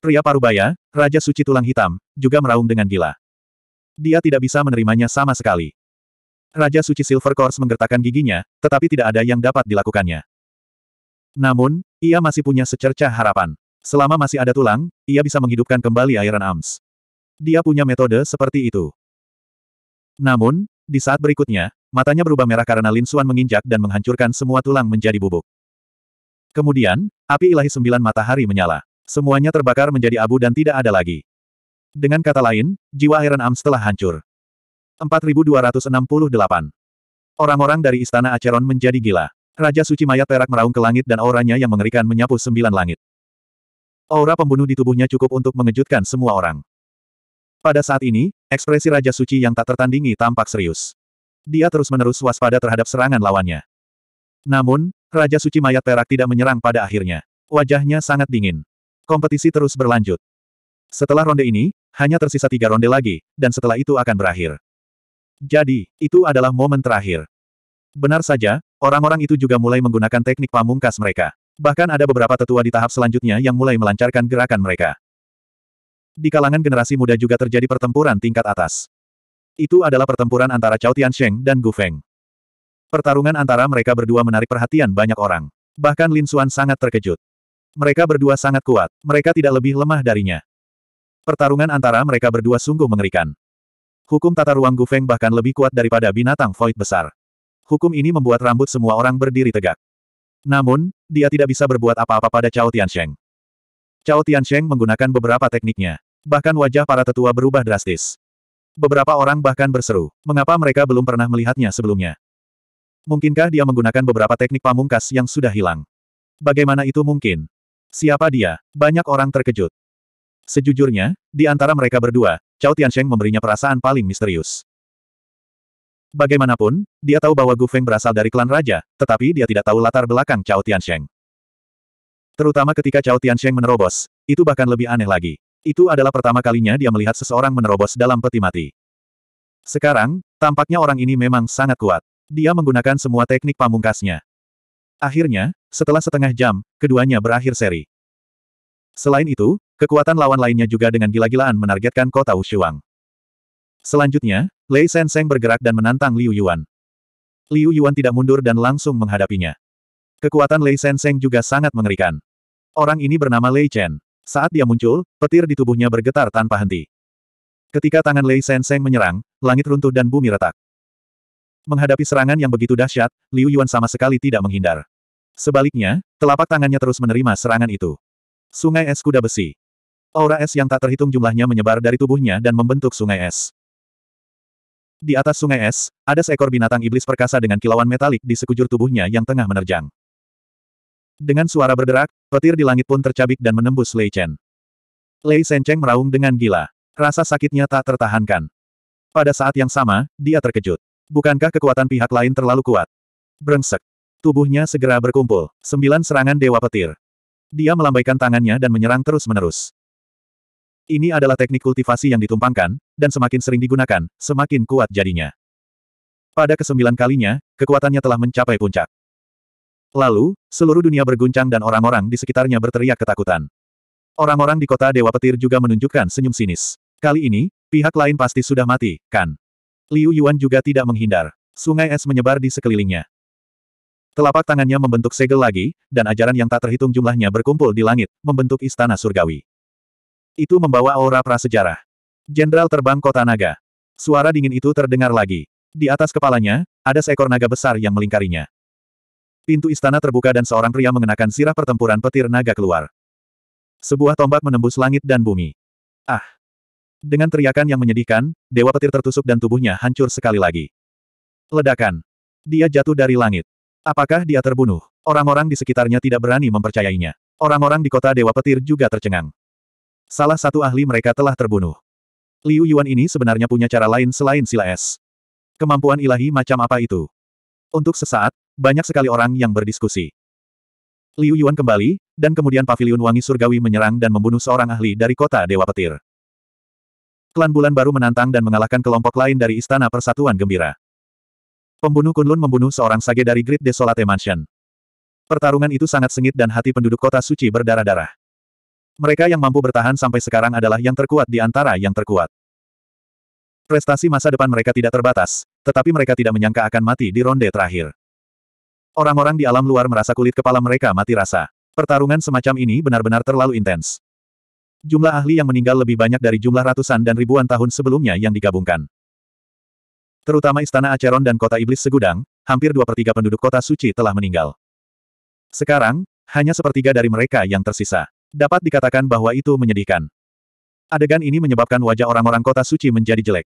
[SPEAKER 1] Pria Parubaya, Raja Suci Tulang Hitam, juga meraung dengan gila. Dia tidak bisa menerimanya sama sekali. Raja Suci Silver Course menggertakkan giginya, tetapi tidak ada yang dapat dilakukannya. Namun, ia masih punya secercah harapan. Selama masih ada tulang, ia bisa menghidupkan kembali Iron Arms. Dia punya metode seperti itu. Namun, di saat berikutnya, matanya berubah merah karena Lin Suan menginjak dan menghancurkan semua tulang menjadi bubuk. Kemudian, api ilahi sembilan matahari menyala. Semuanya terbakar menjadi abu dan tidak ada lagi. Dengan kata lain, jiwa Iron Arms telah hancur. 4268. Orang-orang dari Istana Acheron menjadi gila. Raja suci mayat perak meraung ke langit dan auranya yang mengerikan menyapu sembilan langit. Aura pembunuh di tubuhnya cukup untuk mengejutkan semua orang. Pada saat ini, ekspresi Raja Suci yang tak tertandingi tampak serius. Dia terus-menerus waspada terhadap serangan lawannya. Namun, Raja Suci Mayat Perak tidak menyerang pada akhirnya. Wajahnya sangat dingin. Kompetisi terus berlanjut. Setelah ronde ini, hanya tersisa tiga ronde lagi, dan setelah itu akan berakhir. Jadi, itu adalah momen terakhir. Benar saja, orang-orang itu juga mulai menggunakan teknik pamungkas mereka. Bahkan ada beberapa tetua di tahap selanjutnya yang mulai melancarkan gerakan mereka. Di kalangan generasi muda juga terjadi pertempuran tingkat atas. Itu adalah pertempuran antara Cao Tiansheng dan Gu Feng. Pertarungan antara mereka berdua menarik perhatian banyak orang. Bahkan Lin Xuan sangat terkejut. Mereka berdua sangat kuat, mereka tidak lebih lemah darinya. Pertarungan antara mereka berdua sungguh mengerikan. Hukum tata ruang Gu Feng bahkan lebih kuat daripada binatang void besar. Hukum ini membuat rambut semua orang berdiri tegak. Namun, dia tidak bisa berbuat apa-apa pada Cao Tiansheng. Cao Tiansheng menggunakan beberapa tekniknya. Bahkan wajah para tetua berubah drastis. Beberapa orang bahkan berseru, mengapa mereka belum pernah melihatnya sebelumnya. Mungkinkah dia menggunakan beberapa teknik pamungkas yang sudah hilang? Bagaimana itu mungkin? Siapa dia? Banyak orang terkejut. Sejujurnya, di antara mereka berdua, Cao Tiansheng memberinya perasaan paling misterius. Bagaimanapun, dia tahu bahwa Gu Feng berasal dari klan raja, tetapi dia tidak tahu latar belakang Cao Tiansheng. Terutama ketika Cao Tiansheng menerobos, itu bahkan lebih aneh lagi. Itu adalah pertama kalinya dia melihat seseorang menerobos dalam peti mati. Sekarang, tampaknya orang ini memang sangat kuat. Dia menggunakan semua teknik pamungkasnya. Akhirnya, setelah setengah jam, keduanya berakhir seri. Selain itu, kekuatan lawan lainnya juga dengan gila-gilaan menargetkan kota Wushuang. Selanjutnya, Lei Senseng bergerak dan menantang Liu Yuan. Liu Yuan tidak mundur dan langsung menghadapinya. Kekuatan Lei Senseng juga sangat mengerikan. Orang ini bernama Lei Chen. Saat dia muncul, petir di tubuhnya bergetar tanpa henti. Ketika tangan Lei Senseng menyerang, langit runtuh dan bumi retak. Menghadapi serangan yang begitu dahsyat, Liu Yuan sama sekali tidak menghindar. Sebaliknya, telapak tangannya terus menerima serangan itu. Sungai es kuda besi. Aura es yang tak terhitung jumlahnya menyebar dari tubuhnya dan membentuk sungai es. Di atas sungai es, ada seekor binatang iblis perkasa dengan kilauan metalik di sekujur tubuhnya yang tengah menerjang. Dengan suara berderak, petir di langit pun tercabik dan menembus Lei Chen. Lei Sencheng meraung dengan gila. Rasa sakitnya tak tertahankan. Pada saat yang sama, dia terkejut. Bukankah kekuatan pihak lain terlalu kuat? Brengsek. Tubuhnya segera berkumpul. Sembilan serangan Dewa Petir. Dia melambaikan tangannya dan menyerang terus-menerus. Ini adalah teknik kultivasi yang ditumpangkan, dan semakin sering digunakan, semakin kuat jadinya. Pada kesembilan kalinya, kekuatannya telah mencapai puncak. Lalu, seluruh dunia berguncang dan orang-orang di sekitarnya berteriak ketakutan. Orang-orang di kota Dewa Petir juga menunjukkan senyum sinis. Kali ini, pihak lain pasti sudah mati, kan? Liu Yuan juga tidak menghindar. Sungai es menyebar di sekelilingnya. Telapak tangannya membentuk segel lagi, dan ajaran yang tak terhitung jumlahnya berkumpul di langit, membentuk istana surgawi. Itu membawa aura prasejarah. Jenderal terbang kota naga. Suara dingin itu terdengar lagi. Di atas kepalanya, ada seekor naga besar yang melingkarinya. Pintu istana terbuka dan seorang pria mengenakan sirah pertempuran petir naga keluar. Sebuah tombak menembus langit dan bumi. Ah! Dengan teriakan yang menyedihkan, dewa petir tertusuk dan tubuhnya hancur sekali lagi. Ledakan. Dia jatuh dari langit. Apakah dia terbunuh? Orang-orang di sekitarnya tidak berani mempercayainya. Orang-orang di kota Dewa Petir juga tercengang. Salah satu ahli mereka telah terbunuh. Liu Yuan ini sebenarnya punya cara lain selain sila es. Kemampuan ilahi macam apa itu? Untuk sesaat, banyak sekali orang yang berdiskusi. Liu Yuan kembali, dan kemudian Paviliun Wangi Surgawi menyerang dan membunuh seorang ahli dari kota Dewa Petir. Klan Bulan baru menantang dan mengalahkan kelompok lain dari Istana Persatuan Gembira. Pembunuh Kunlun membunuh seorang sage dari Great Desolate Mansion. Pertarungan itu sangat sengit dan hati penduduk kota suci berdarah-darah. Mereka yang mampu bertahan sampai sekarang adalah yang terkuat di antara yang terkuat. Prestasi masa depan mereka tidak terbatas, tetapi mereka tidak menyangka akan mati di ronde terakhir. Orang-orang di alam luar merasa kulit kepala mereka mati rasa. Pertarungan semacam ini benar-benar terlalu intens. Jumlah ahli yang meninggal lebih banyak dari jumlah ratusan dan ribuan tahun sebelumnya yang digabungkan. Terutama Istana Acheron dan Kota Iblis Segudang, hampir dua per penduduk kota suci telah meninggal. Sekarang, hanya sepertiga dari mereka yang tersisa. Dapat dikatakan bahwa itu menyedihkan. Adegan ini menyebabkan wajah orang-orang kota suci menjadi jelek.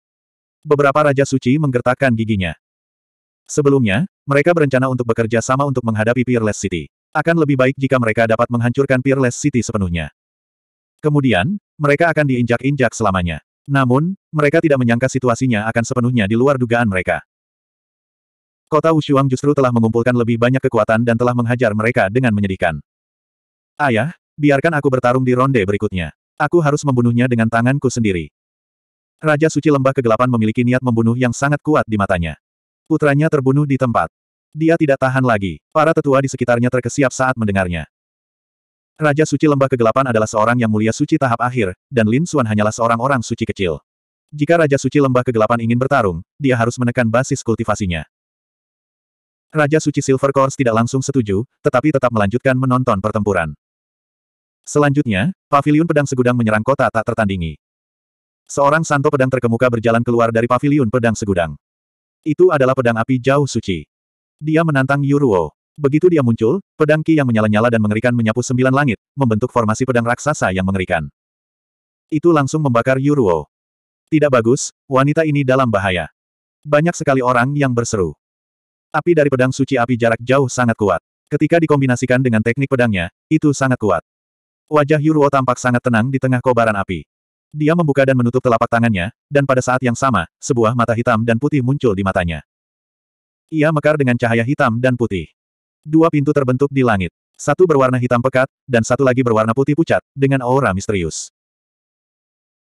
[SPEAKER 1] Beberapa raja suci menggertakkan giginya. Sebelumnya, mereka berencana untuk bekerja sama untuk menghadapi Peerless City. Akan lebih baik jika mereka dapat menghancurkan Peerless City sepenuhnya. Kemudian, mereka akan diinjak-injak selamanya. Namun, mereka tidak menyangka situasinya akan sepenuhnya di luar dugaan mereka. Kota Wushuang justru telah mengumpulkan lebih banyak kekuatan dan telah menghajar mereka dengan menyedihkan. Ayah, Biarkan aku bertarung di ronde berikutnya. Aku harus membunuhnya dengan tanganku sendiri. Raja Suci Lembah Kegelapan memiliki niat membunuh yang sangat kuat di matanya. Putranya terbunuh di tempat. Dia tidak tahan lagi. Para tetua di sekitarnya terkesiap saat mendengarnya. Raja Suci Lembah Kegelapan adalah seorang yang mulia suci tahap akhir, dan Lin Xuan hanyalah seorang orang suci kecil. Jika Raja Suci Lembah Kegelapan ingin bertarung, dia harus menekan basis kultivasinya. Raja Suci Silver Course tidak langsung setuju, tetapi tetap melanjutkan menonton pertempuran. Selanjutnya, paviliun pedang segudang menyerang kota tak tertandingi. Seorang santo pedang terkemuka berjalan keluar dari paviliun pedang segudang. Itu adalah pedang api jauh suci. Dia menantang Yuruo. Begitu dia muncul, pedang ki yang menyala-nyala dan mengerikan menyapu sembilan langit, membentuk formasi pedang raksasa yang mengerikan. Itu langsung membakar Yuruo. Tidak bagus, wanita ini dalam bahaya. Banyak sekali orang yang berseru. Api dari pedang suci api jarak jauh sangat kuat. Ketika dikombinasikan dengan teknik pedangnya, itu sangat kuat. Wajah Yuruo tampak sangat tenang di tengah kobaran api. Dia membuka dan menutup telapak tangannya, dan pada saat yang sama, sebuah mata hitam dan putih muncul di matanya. Ia mekar dengan cahaya hitam dan putih. Dua pintu terbentuk di langit. Satu berwarna hitam pekat, dan satu lagi berwarna putih pucat, dengan aura misterius.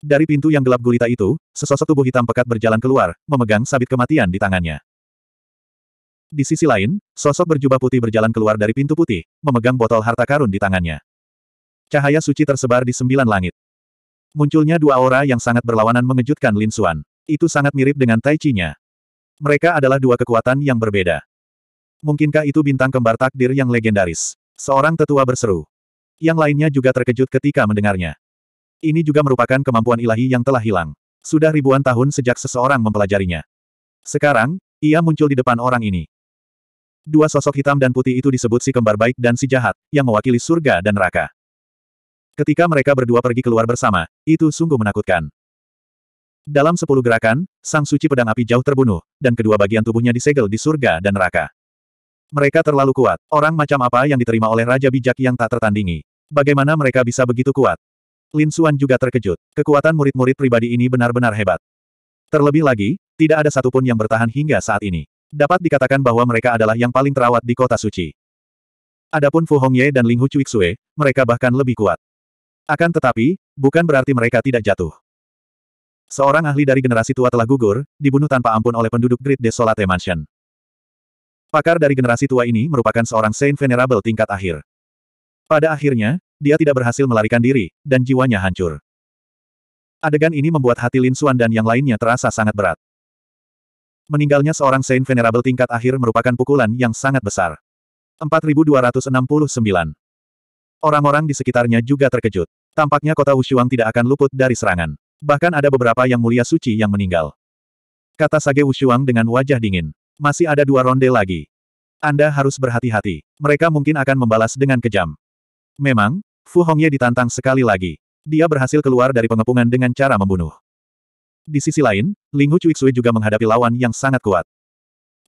[SPEAKER 1] Dari pintu yang gelap gulita itu, sesosok tubuh hitam pekat berjalan keluar, memegang sabit kematian di tangannya. Di sisi lain, sosok berjubah putih berjalan keluar dari pintu putih, memegang botol harta karun di tangannya. Cahaya suci tersebar di sembilan langit. Munculnya dua aura yang sangat berlawanan mengejutkan Lin Xuan. Itu sangat mirip dengan Tai Chi-nya. Mereka adalah dua kekuatan yang berbeda. Mungkinkah itu bintang kembar takdir yang legendaris? Seorang tetua berseru. Yang lainnya juga terkejut ketika mendengarnya. Ini juga merupakan kemampuan ilahi yang telah hilang. Sudah ribuan tahun sejak seseorang mempelajarinya. Sekarang, ia muncul di depan orang ini. Dua sosok hitam dan putih itu disebut si kembar baik dan si jahat, yang mewakili surga dan neraka. Ketika mereka berdua pergi keluar bersama, itu sungguh menakutkan. Dalam sepuluh gerakan, Sang Suci Pedang Api jauh terbunuh, dan kedua bagian tubuhnya disegel di surga dan neraka. Mereka terlalu kuat. Orang macam apa yang diterima oleh Raja Bijak yang tak tertandingi? Bagaimana mereka bisa begitu kuat? Lin Suan juga terkejut. Kekuatan murid-murid pribadi ini benar-benar hebat. Terlebih lagi, tidak ada satupun yang bertahan hingga saat ini. Dapat dikatakan bahwa mereka adalah yang paling terawat di kota suci. Adapun Fu Hongye dan Ling Hu Xue, mereka bahkan lebih kuat. Akan tetapi, bukan berarti mereka tidak jatuh. Seorang ahli dari generasi tua telah gugur, dibunuh tanpa ampun oleh penduduk Great Desolate Mansion. Pakar dari generasi tua ini merupakan seorang Saint Venerable tingkat akhir. Pada akhirnya, dia tidak berhasil melarikan diri, dan jiwanya hancur. Adegan ini membuat hati Lin Xuan dan yang lainnya terasa sangat berat. Meninggalnya seorang Saint Venerable tingkat akhir merupakan pukulan yang sangat besar. 4269 Orang-orang di sekitarnya juga terkejut. Tampaknya kota Wushuang tidak akan luput dari serangan. Bahkan ada beberapa yang mulia suci yang meninggal. Kata Sage Wushuang dengan wajah dingin. Masih ada dua ronde lagi. Anda harus berhati-hati. Mereka mungkin akan membalas dengan kejam. Memang, Fu Hongye ditantang sekali lagi. Dia berhasil keluar dari pengepungan dengan cara membunuh. Di sisi lain, Ling Hu Cui juga menghadapi lawan yang sangat kuat.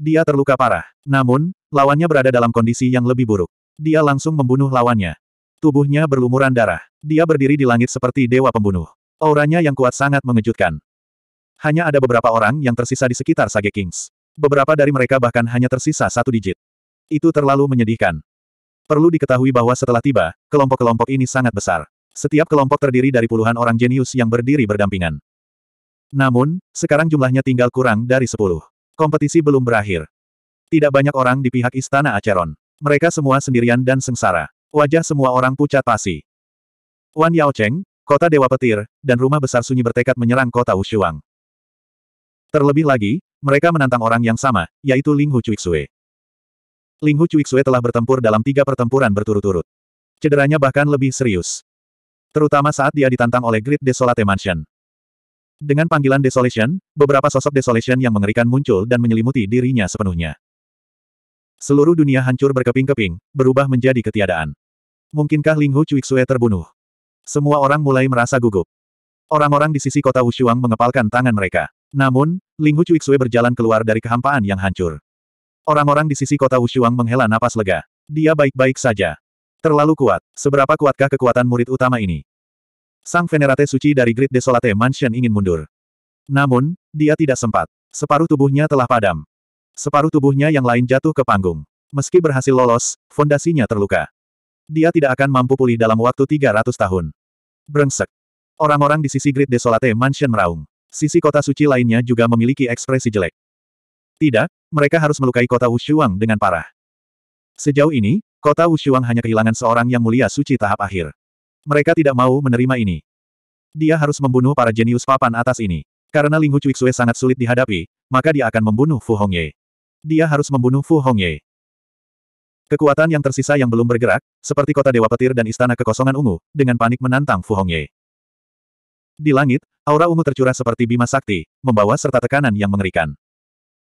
[SPEAKER 1] Dia terluka parah. Namun, lawannya berada dalam kondisi yang lebih buruk. Dia langsung membunuh lawannya. Tubuhnya berlumuran darah. Dia berdiri di langit seperti dewa pembunuh. Auranya yang kuat sangat mengejutkan. Hanya ada beberapa orang yang tersisa di sekitar Sage Kings. Beberapa dari mereka bahkan hanya tersisa satu digit. Itu terlalu menyedihkan. Perlu diketahui bahwa setelah tiba, kelompok-kelompok ini sangat besar. Setiap kelompok terdiri dari puluhan orang jenius yang berdiri berdampingan. Namun, sekarang jumlahnya tinggal kurang dari sepuluh. Kompetisi belum berakhir. Tidak banyak orang di pihak Istana Acheron. Mereka semua sendirian dan sengsara. Wajah semua orang pucat pasi. Wan Yaocheng, kota Dewa Petir, dan rumah besar sunyi bertekad menyerang kota Wushuang. Terlebih lagi, mereka menantang orang yang sama, yaitu Ling Hu Cuixue. Ling Hu Cuixue telah bertempur dalam tiga pertempuran berturut-turut. Cederanya bahkan lebih serius. Terutama saat dia ditantang oleh Great Desolate Mansion. Dengan panggilan Desolation, beberapa sosok Desolation yang mengerikan muncul dan menyelimuti dirinya sepenuhnya. Seluruh dunia hancur berkeping-keping, berubah menjadi ketiadaan. Mungkinkah Linghu Hu Cuixue terbunuh? Semua orang mulai merasa gugup. Orang-orang di sisi kota Wushuang mengepalkan tangan mereka. Namun, Linghu Hu Cuixue berjalan keluar dari kehampaan yang hancur. Orang-orang di sisi kota Wushuang menghela napas lega. Dia baik-baik saja. Terlalu kuat. Seberapa kuatkah kekuatan murid utama ini? Sang Venerate Suci dari Great Desolate Mansion ingin mundur. Namun, dia tidak sempat. Separuh tubuhnya telah padam. Separuh tubuhnya yang lain jatuh ke panggung. Meski berhasil lolos, fondasinya terluka. Dia tidak akan mampu pulih dalam waktu 300 tahun. Brengsek. Orang-orang di sisi Great Desolate Mansion meraung. Sisi kota suci lainnya juga memiliki ekspresi jelek. Tidak, mereka harus melukai kota Wushuang dengan parah. Sejauh ini, kota Wushuang hanya kehilangan seorang yang mulia suci tahap akhir. Mereka tidak mau menerima ini. Dia harus membunuh para jenius papan atas ini. Karena Linghu Hu sangat sulit dihadapi, maka dia akan membunuh Fu Hongye. Dia harus membunuh Fu Hongye. Kekuatan yang tersisa yang belum bergerak, seperti kota Dewa Petir dan Istana Kekosongan Ungu, dengan panik menantang Fu Hongye. Di langit, aura ungu tercurah seperti bima sakti, membawa serta tekanan yang mengerikan.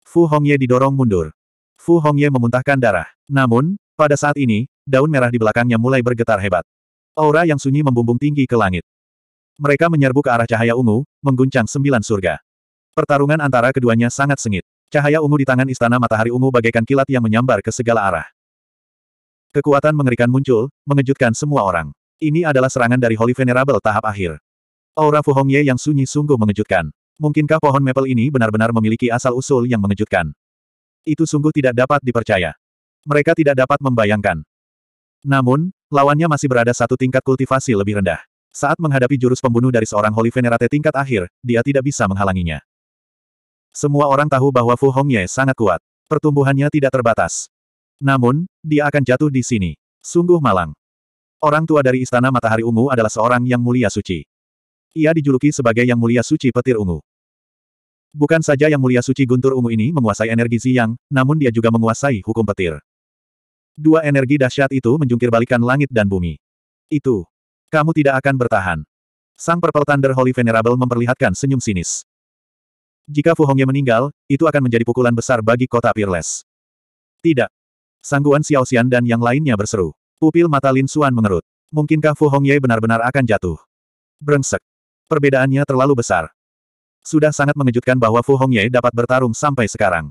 [SPEAKER 1] Fu Hongye didorong mundur. Fu Hongye memuntahkan darah. Namun, pada saat ini, daun merah di belakangnya mulai bergetar hebat. Aura yang sunyi membumbung tinggi ke langit. Mereka menyerbu ke arah cahaya ungu, mengguncang sembilan surga. Pertarungan antara keduanya sangat sengit. Cahaya ungu di tangan Istana Matahari Ungu bagaikan kilat yang menyambar ke segala arah. Kekuatan mengerikan muncul, mengejutkan semua orang. Ini adalah serangan dari Holy Venerable tahap akhir. Aura Fu Hongye yang sunyi sungguh mengejutkan. Mungkinkah pohon maple ini benar-benar memiliki asal-usul yang mengejutkan? Itu sungguh tidak dapat dipercaya. Mereka tidak dapat membayangkan. Namun, lawannya masih berada satu tingkat kultivasi lebih rendah. Saat menghadapi jurus pembunuh dari seorang Holy Venerate tingkat akhir, dia tidak bisa menghalanginya. Semua orang tahu bahwa Fu Hongye sangat kuat. Pertumbuhannya tidak terbatas. Namun, dia akan jatuh di sini. Sungguh malang. Orang tua dari Istana Matahari Ungu adalah seorang yang mulia suci. Ia dijuluki sebagai Yang Mulia Suci Petir Ungu. Bukan saja Yang Mulia Suci Guntur Ungu ini menguasai energi siang, namun dia juga menguasai hukum petir. Dua energi dahsyat itu menjungkirbalikkan langit dan bumi. Itu. Kamu tidak akan bertahan. Sang Purple Thunder Holy Venerable memperlihatkan senyum sinis. Jika Fu Hongye meninggal, itu akan menjadi pukulan besar bagi kota Peerless. Tidak. Sangguan Xiao Xian dan yang lainnya berseru. Pupil mata Lin Xuan mengerut. Mungkinkah Fu Hongye benar-benar akan jatuh? Brengsek. Perbedaannya terlalu besar. Sudah sangat mengejutkan bahwa Fu Hongye dapat bertarung sampai sekarang.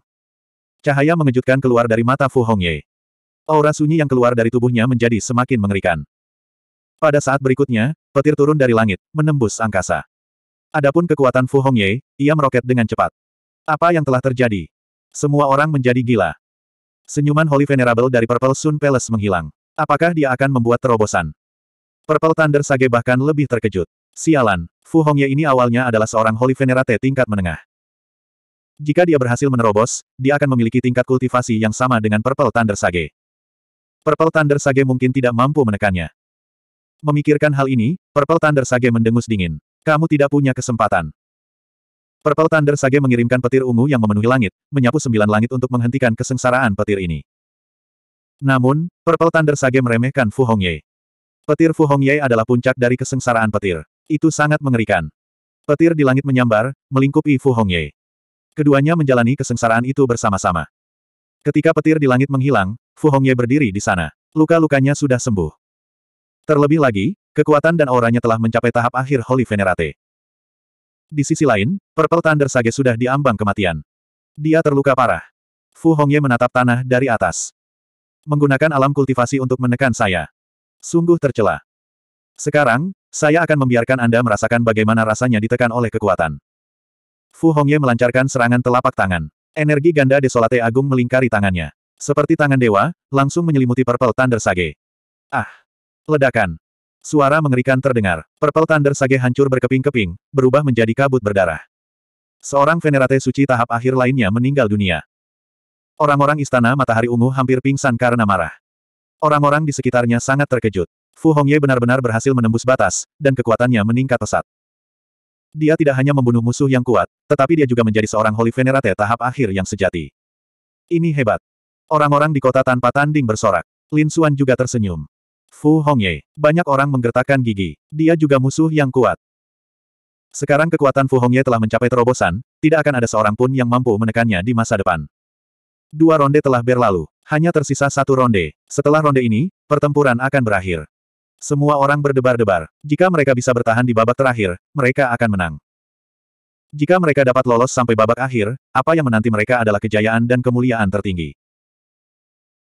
[SPEAKER 1] Cahaya mengejutkan keluar dari mata Fu Hongye. Aura sunyi yang keluar dari tubuhnya menjadi semakin mengerikan. Pada saat berikutnya, petir turun dari langit, menembus angkasa. Adapun kekuatan Fu Hongye, ia meroket dengan cepat. Apa yang telah terjadi? Semua orang menjadi gila. Senyuman Holy Venerable dari Purple Sun Palace menghilang. Apakah dia akan membuat terobosan? Purple Thunder Sage bahkan lebih terkejut. Sialan, Fu Hongye ini awalnya adalah seorang Holy Venerate tingkat menengah. Jika dia berhasil menerobos, dia akan memiliki tingkat kultivasi yang sama dengan Purple Thunder Sage. Purple Thunder Sage mungkin tidak mampu menekannya. Memikirkan hal ini, Purple Thunder Sage mendengus dingin. Kamu tidak punya kesempatan. Purple Thunder Sage mengirimkan petir ungu yang memenuhi langit, menyapu sembilan langit untuk menghentikan kesengsaraan petir ini. Namun, Purple Thunder Sage meremehkan Fu Hongye. Petir Fu Hongye adalah puncak dari kesengsaraan petir. Itu sangat mengerikan. Petir di langit menyambar, melingkupi Fu Hongye. Keduanya menjalani kesengsaraan itu bersama-sama. Ketika petir di langit menghilang, Fu Hongye berdiri di sana. Luka-lukanya sudah sembuh. Terlebih lagi, kekuatan dan auranya telah mencapai tahap akhir Holy Venerate. Di sisi lain, Purple Thunder Sage sudah diambang kematian. Dia terluka parah. Fu Hongye menatap tanah dari atas. Menggunakan alam kultivasi untuk menekan saya. Sungguh tercela. Sekarang, saya akan membiarkan Anda merasakan bagaimana rasanya ditekan oleh kekuatan. Fu Hongye melancarkan serangan telapak tangan. Energi ganda desolate agung melingkari tangannya. Seperti tangan dewa, langsung menyelimuti Purple Thunder Sage. Ah! Ledakan. Suara mengerikan terdengar. Purple Thunder Sage hancur berkeping-keping, berubah menjadi kabut berdarah. Seorang Venerate suci tahap akhir lainnya meninggal dunia. Orang-orang istana matahari ungu hampir pingsan karena marah. Orang-orang di sekitarnya sangat terkejut. Fu Hongye benar-benar berhasil menembus batas, dan kekuatannya meningkat pesat. Dia tidak hanya membunuh musuh yang kuat, tetapi dia juga menjadi seorang Holy Venerate tahap akhir yang sejati. Ini hebat. Orang-orang di kota tanpa tanding bersorak. Lin Suan juga tersenyum. Fu Hongye. Banyak orang menggertakkan gigi. Dia juga musuh yang kuat. Sekarang kekuatan Fu Hongye telah mencapai terobosan, tidak akan ada seorang pun yang mampu menekannya di masa depan. Dua ronde telah berlalu. Hanya tersisa satu ronde. Setelah ronde ini, pertempuran akan berakhir. Semua orang berdebar-debar. Jika mereka bisa bertahan di babak terakhir, mereka akan menang. Jika mereka dapat lolos sampai babak akhir, apa yang menanti mereka adalah kejayaan dan kemuliaan tertinggi.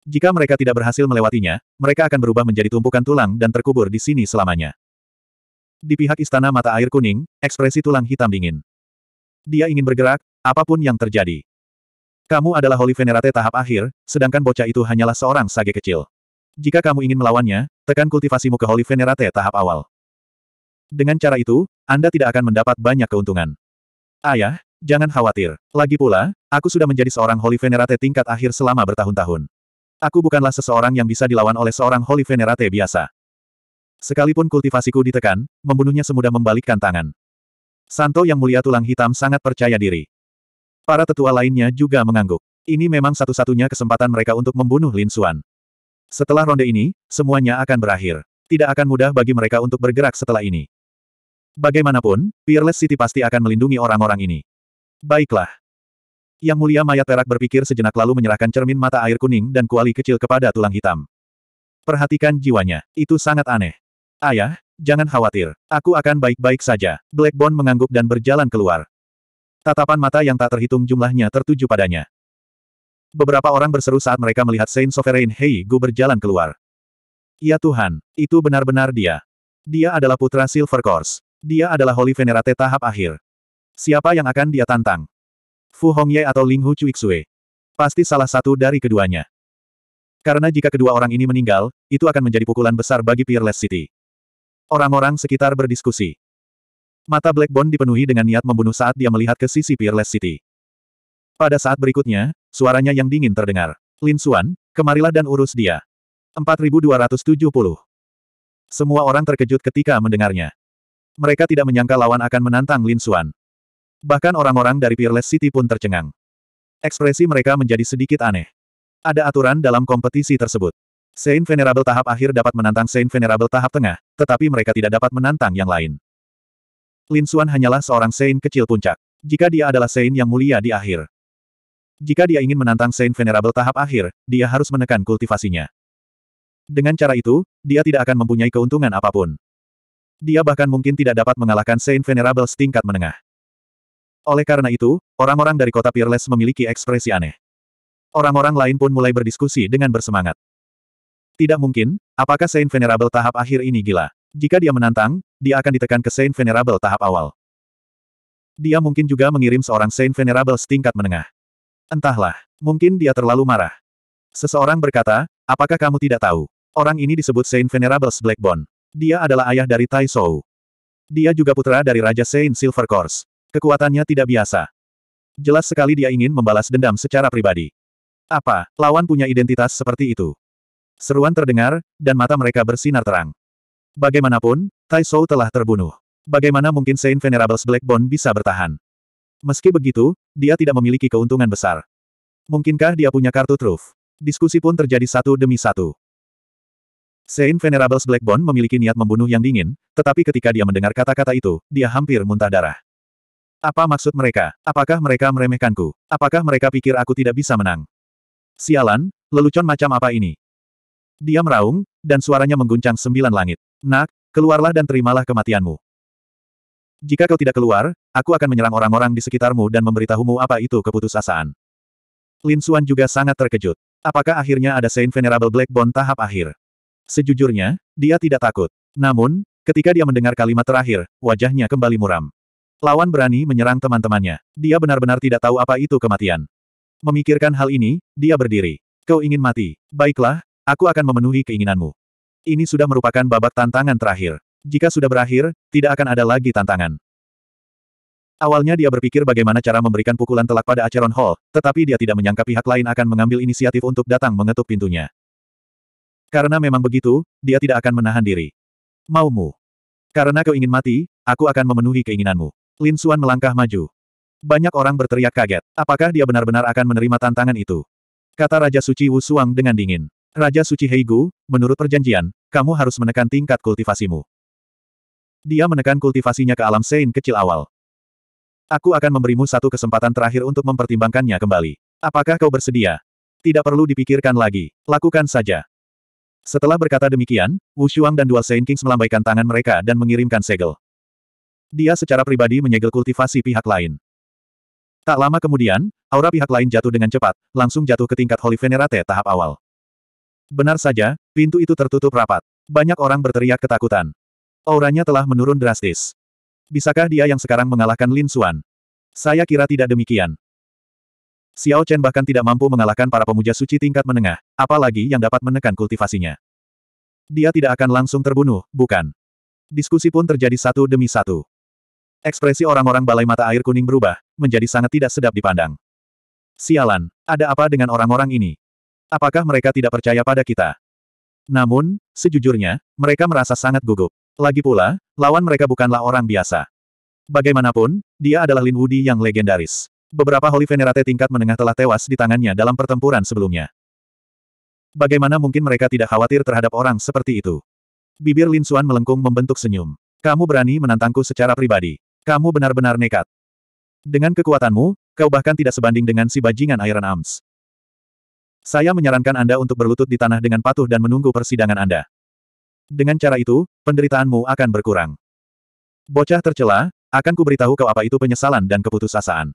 [SPEAKER 1] Jika mereka tidak berhasil melewatinya, mereka akan berubah menjadi tumpukan tulang dan terkubur di sini selamanya. Di pihak istana mata air kuning, ekspresi tulang hitam dingin. Dia ingin bergerak, apapun yang terjadi. Kamu adalah Holy Venerate tahap akhir, sedangkan bocah itu hanyalah seorang sage kecil. Jika kamu ingin melawannya, tekan kultivasimu ke Holy Venerate tahap awal. Dengan cara itu, Anda tidak akan mendapat banyak keuntungan. Ayah, jangan khawatir. Lagi pula, aku sudah menjadi seorang Holy Venerate tingkat akhir selama bertahun-tahun. Aku bukanlah seseorang yang bisa dilawan oleh seorang Holy Venerate biasa. Sekalipun kultivasiku ditekan, membunuhnya semudah membalikkan tangan. Santo yang mulia tulang hitam sangat percaya diri. Para tetua lainnya juga mengangguk. Ini memang satu-satunya kesempatan mereka untuk membunuh Lin Xuan. Setelah ronde ini, semuanya akan berakhir. Tidak akan mudah bagi mereka untuk bergerak setelah ini. Bagaimanapun, Peerless City pasti akan melindungi orang-orang ini. Baiklah. Yang mulia mayat perak berpikir sejenak lalu menyerahkan cermin mata air kuning dan kuali kecil kepada tulang hitam. Perhatikan jiwanya. Itu sangat aneh. Ayah, jangan khawatir. Aku akan baik-baik saja. Blackbone mengangguk dan berjalan keluar. Tatapan mata yang tak terhitung jumlahnya tertuju padanya. Beberapa orang berseru saat mereka melihat Saint Sovereign Hei Gu berjalan keluar. Ya Tuhan, itu benar-benar dia. Dia adalah putra Silver Course. Dia adalah Holy Venerate tahap akhir. Siapa yang akan dia tantang? Fu Hongye atau Ling Hu Cuixue. Pasti salah satu dari keduanya. Karena jika kedua orang ini meninggal, itu akan menjadi pukulan besar bagi Peerless City. Orang-orang sekitar berdiskusi. Mata Black Bond dipenuhi dengan niat membunuh saat dia melihat ke sisi Peerless City. Pada saat berikutnya, suaranya yang dingin terdengar. Lin Xuan, kemarilah dan urus dia. 4270. Semua orang terkejut ketika mendengarnya. Mereka tidak menyangka lawan akan menantang Lin Xuan. Bahkan orang-orang dari Peerless City pun tercengang. Ekspresi mereka menjadi sedikit aneh. Ada aturan dalam kompetisi tersebut. Saint Venerable tahap akhir dapat menantang Saint Venerable tahap tengah, tetapi mereka tidak dapat menantang yang lain. Lin Xuan hanyalah seorang Saint kecil puncak. Jika dia adalah Saint yang mulia di akhir. Jika dia ingin menantang Saint Venerable tahap akhir, dia harus menekan kultivasinya. Dengan cara itu, dia tidak akan mempunyai keuntungan apapun. Dia bahkan mungkin tidak dapat mengalahkan Saint Venerable setingkat menengah. Oleh karena itu, orang-orang dari kota Peerless memiliki ekspresi aneh. Orang-orang lain pun mulai berdiskusi dengan bersemangat. Tidak mungkin, apakah Saint Venerable tahap akhir ini gila? Jika dia menantang, dia akan ditekan ke Saint Venerable tahap awal. Dia mungkin juga mengirim seorang Saint Venerable setingkat menengah. Entahlah, mungkin dia terlalu marah. Seseorang berkata, apakah kamu tidak tahu? Orang ini disebut Saint Venerable Blackbone. Dia adalah ayah dari Tai Shou. Dia juga putra dari Raja Saint Silver Course. Kekuatannya tidak biasa. Jelas sekali dia ingin membalas dendam secara pribadi. Apa, lawan punya identitas seperti itu? Seruan terdengar, dan mata mereka bersinar terang. Bagaimanapun, Tai Shou telah terbunuh. Bagaimana mungkin Saint Venerables Blackbone bisa bertahan? Meski begitu, dia tidak memiliki keuntungan besar. Mungkinkah dia punya kartu truf? Diskusi pun terjadi satu demi satu. Saint Venerables Blackbone memiliki niat membunuh yang dingin, tetapi ketika dia mendengar kata-kata itu, dia hampir muntah darah. Apa maksud mereka? Apakah mereka meremehkanku? Apakah mereka pikir aku tidak bisa menang? Sialan, lelucon macam apa ini? Dia meraung, dan suaranya mengguncang sembilan langit. Nak, keluarlah dan terimalah kematianmu. Jika kau tidak keluar, aku akan menyerang orang-orang di sekitarmu dan memberitahumu apa itu keputusasaan. Lin Xuan juga sangat terkejut. Apakah akhirnya ada Saint Venerable Black Bond tahap akhir? Sejujurnya, dia tidak takut. Namun, ketika dia mendengar kalimat terakhir, wajahnya kembali muram. Lawan berani menyerang teman-temannya. Dia benar-benar tidak tahu apa itu kematian. Memikirkan hal ini, dia berdiri. Kau ingin mati. Baiklah, aku akan memenuhi keinginanmu. Ini sudah merupakan babak tantangan terakhir. Jika sudah berakhir, tidak akan ada lagi tantangan. Awalnya dia berpikir bagaimana cara memberikan pukulan telak pada Acheron Hall, tetapi dia tidak menyangka pihak lain akan mengambil inisiatif untuk datang mengetuk pintunya. Karena memang begitu, dia tidak akan menahan diri. Maumu. Karena kau ingin mati, aku akan memenuhi keinginanmu. Lin Suan melangkah maju. Banyak orang berteriak kaget. Apakah dia benar-benar akan menerima tantangan itu? Kata Raja Suci Wu Suang dengan dingin. Raja Suci Heigu, menurut perjanjian, kamu harus menekan tingkat kultivasimu. Dia menekan kultivasinya ke alam Sein kecil awal. Aku akan memberimu satu kesempatan terakhir untuk mempertimbangkannya kembali. Apakah kau bersedia? Tidak perlu dipikirkan lagi. Lakukan saja. Setelah berkata demikian, Wu Shuang dan Dual Sein Kings melambaikan tangan mereka dan mengirimkan segel. Dia secara pribadi menyegel kultivasi pihak lain. Tak lama kemudian, aura pihak lain jatuh dengan cepat, langsung jatuh ke tingkat Holy Venerate tahap awal. Benar saja, pintu itu tertutup rapat. Banyak orang berteriak ketakutan. Auranya telah menurun drastis. Bisakah dia yang sekarang mengalahkan Lin Xuan? Saya kira tidak demikian. Xiao Chen bahkan tidak mampu mengalahkan para pemuja suci tingkat menengah, apalagi yang dapat menekan kultivasinya. Dia tidak akan langsung terbunuh, bukan? Diskusi pun terjadi satu demi satu. Ekspresi orang-orang balai mata air kuning berubah, menjadi sangat tidak sedap dipandang. Sialan, ada apa dengan orang-orang ini? Apakah mereka tidak percaya pada kita? Namun, sejujurnya, mereka merasa sangat gugup. Lagi pula, lawan mereka bukanlah orang biasa. Bagaimanapun, dia adalah Lin Wudi yang legendaris. Beberapa Holy Venerate tingkat menengah telah tewas di tangannya dalam pertempuran sebelumnya. Bagaimana mungkin mereka tidak khawatir terhadap orang seperti itu? Bibir Lin Xuan melengkung membentuk senyum. Kamu berani menantangku secara pribadi. Kamu benar-benar nekat. Dengan kekuatanmu, kau bahkan tidak sebanding dengan si bajingan Iron Arms. Saya menyarankan Anda untuk berlutut di tanah dengan patuh dan menunggu persidangan Anda. Dengan cara itu, penderitaanmu akan berkurang. Bocah tercela, akan kuberitahu kau apa itu penyesalan dan keputusasaan.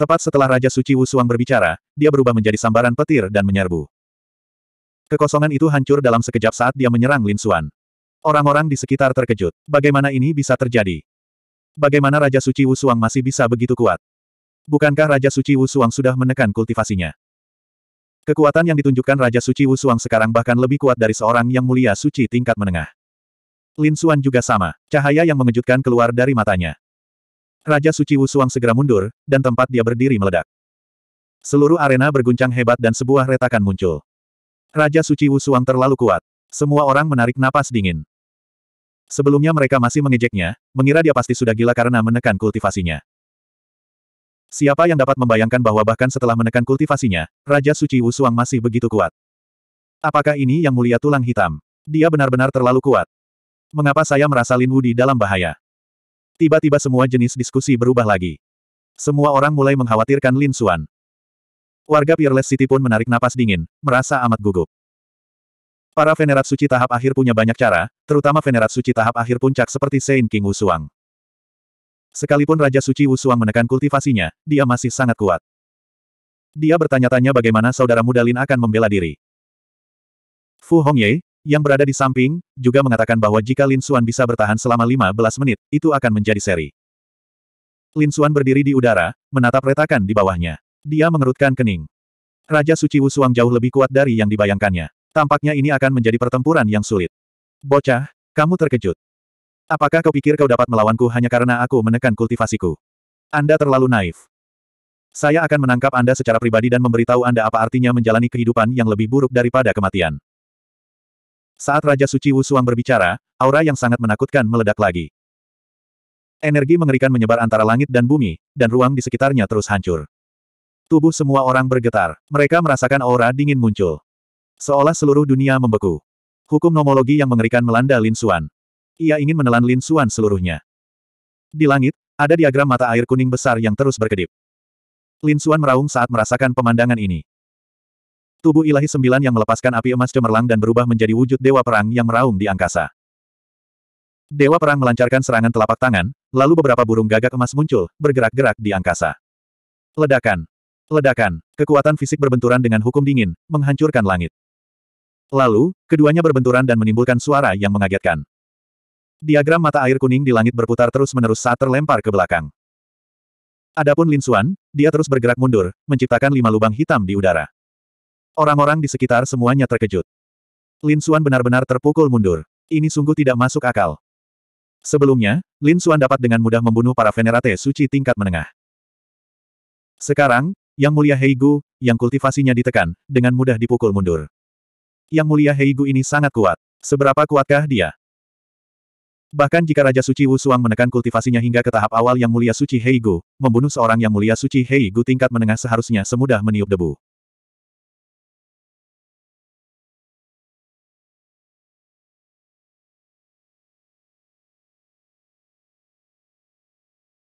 [SPEAKER 1] Tepat setelah Raja Suci Wusuang berbicara, dia berubah menjadi sambaran petir dan menyerbu. Kekosongan itu hancur dalam sekejap saat dia menyerang Lin Suan. Orang-orang di sekitar terkejut. Bagaimana ini bisa terjadi? Bagaimana Raja Suci Wusuang masih bisa begitu kuat? Bukankah Raja Suci Wusuang sudah menekan kultivasinya? Kekuatan yang ditunjukkan Raja Suci Wusuang sekarang bahkan lebih kuat dari seorang yang mulia suci tingkat menengah. Lin Suan juga sama, cahaya yang mengejutkan keluar dari matanya. Raja Suci Wusuang segera mundur, dan tempat dia berdiri meledak. Seluruh arena berguncang hebat dan sebuah retakan muncul. Raja Suci Wusuang terlalu kuat. Semua orang menarik napas dingin. Sebelumnya mereka masih mengejeknya, mengira dia pasti sudah gila karena menekan kultivasinya. Siapa yang dapat membayangkan bahwa bahkan setelah menekan kultivasinya, Raja Suci Wusuang masih begitu kuat. Apakah ini yang mulia tulang hitam? Dia benar-benar terlalu kuat. Mengapa saya merasa Lin Wu di dalam bahaya? Tiba-tiba semua jenis diskusi berubah lagi. Semua orang mulai mengkhawatirkan Lin Xuan. Warga Peerless City pun menarik napas dingin, merasa amat gugup. Para venerat suci tahap akhir punya banyak cara, terutama venerat suci tahap akhir puncak seperti Saint King Wusuang. Sekalipun Raja Suci Wusuang menekan kultivasinya, dia masih sangat kuat. Dia bertanya-tanya bagaimana saudara muda Lin akan membela diri. Fu Hongye, yang berada di samping, juga mengatakan bahwa jika Lin Xuan bisa bertahan selama 15 menit, itu akan menjadi seri. Lin Xuan berdiri di udara, menatap retakan di bawahnya. Dia mengerutkan kening. Raja Suci Wusuang jauh lebih kuat dari yang dibayangkannya. Tampaknya ini akan menjadi pertempuran yang sulit. Bocah, kamu terkejut. Apakah kau pikir kau dapat melawanku hanya karena aku menekan kultivasiku? Anda terlalu naif. Saya akan menangkap Anda secara pribadi dan memberitahu Anda apa artinya menjalani kehidupan yang lebih buruk daripada kematian. Saat Raja Suci Wusuang berbicara, aura yang sangat menakutkan meledak lagi. Energi mengerikan menyebar antara langit dan bumi, dan ruang di sekitarnya terus hancur. Tubuh semua orang bergetar. Mereka merasakan aura dingin muncul. Seolah seluruh dunia membeku. Hukum nomologi yang mengerikan melanda Lin Xuan. Ia ingin menelan Lin Xuan seluruhnya. Di langit, ada diagram mata air kuning besar yang terus berkedip. Lin Xuan meraung saat merasakan pemandangan ini. Tubuh ilahi sembilan yang melepaskan api emas cemerlang dan berubah menjadi wujud dewa perang yang meraung di angkasa. Dewa perang melancarkan serangan telapak tangan, lalu beberapa burung gagak emas muncul, bergerak-gerak di angkasa. Ledakan. Ledakan. Kekuatan fisik berbenturan dengan hukum dingin, menghancurkan langit. Lalu, keduanya berbenturan dan menimbulkan suara yang mengagetkan. Diagram mata air kuning di langit berputar terus-menerus saat terlempar ke belakang. Adapun Lin Xuan, dia terus bergerak mundur, menciptakan lima lubang hitam di udara. Orang-orang di sekitar semuanya terkejut. Lin Xuan benar-benar terpukul mundur. Ini sungguh tidak masuk akal. Sebelumnya, Lin Xuan dapat dengan mudah membunuh para venerate suci tingkat menengah. Sekarang, Yang Mulia Heigu, yang kultivasinya ditekan, dengan mudah dipukul mundur. Yang mulia Heigu ini sangat kuat. Seberapa kuatkah dia? Bahkan jika Raja Suci Wu Suang menekan kultivasinya hingga ke tahap awal Yang Mulia Suci Heigu, membunuh seorang Yang Mulia Suci Heigu tingkat menengah seharusnya semudah meniup debu.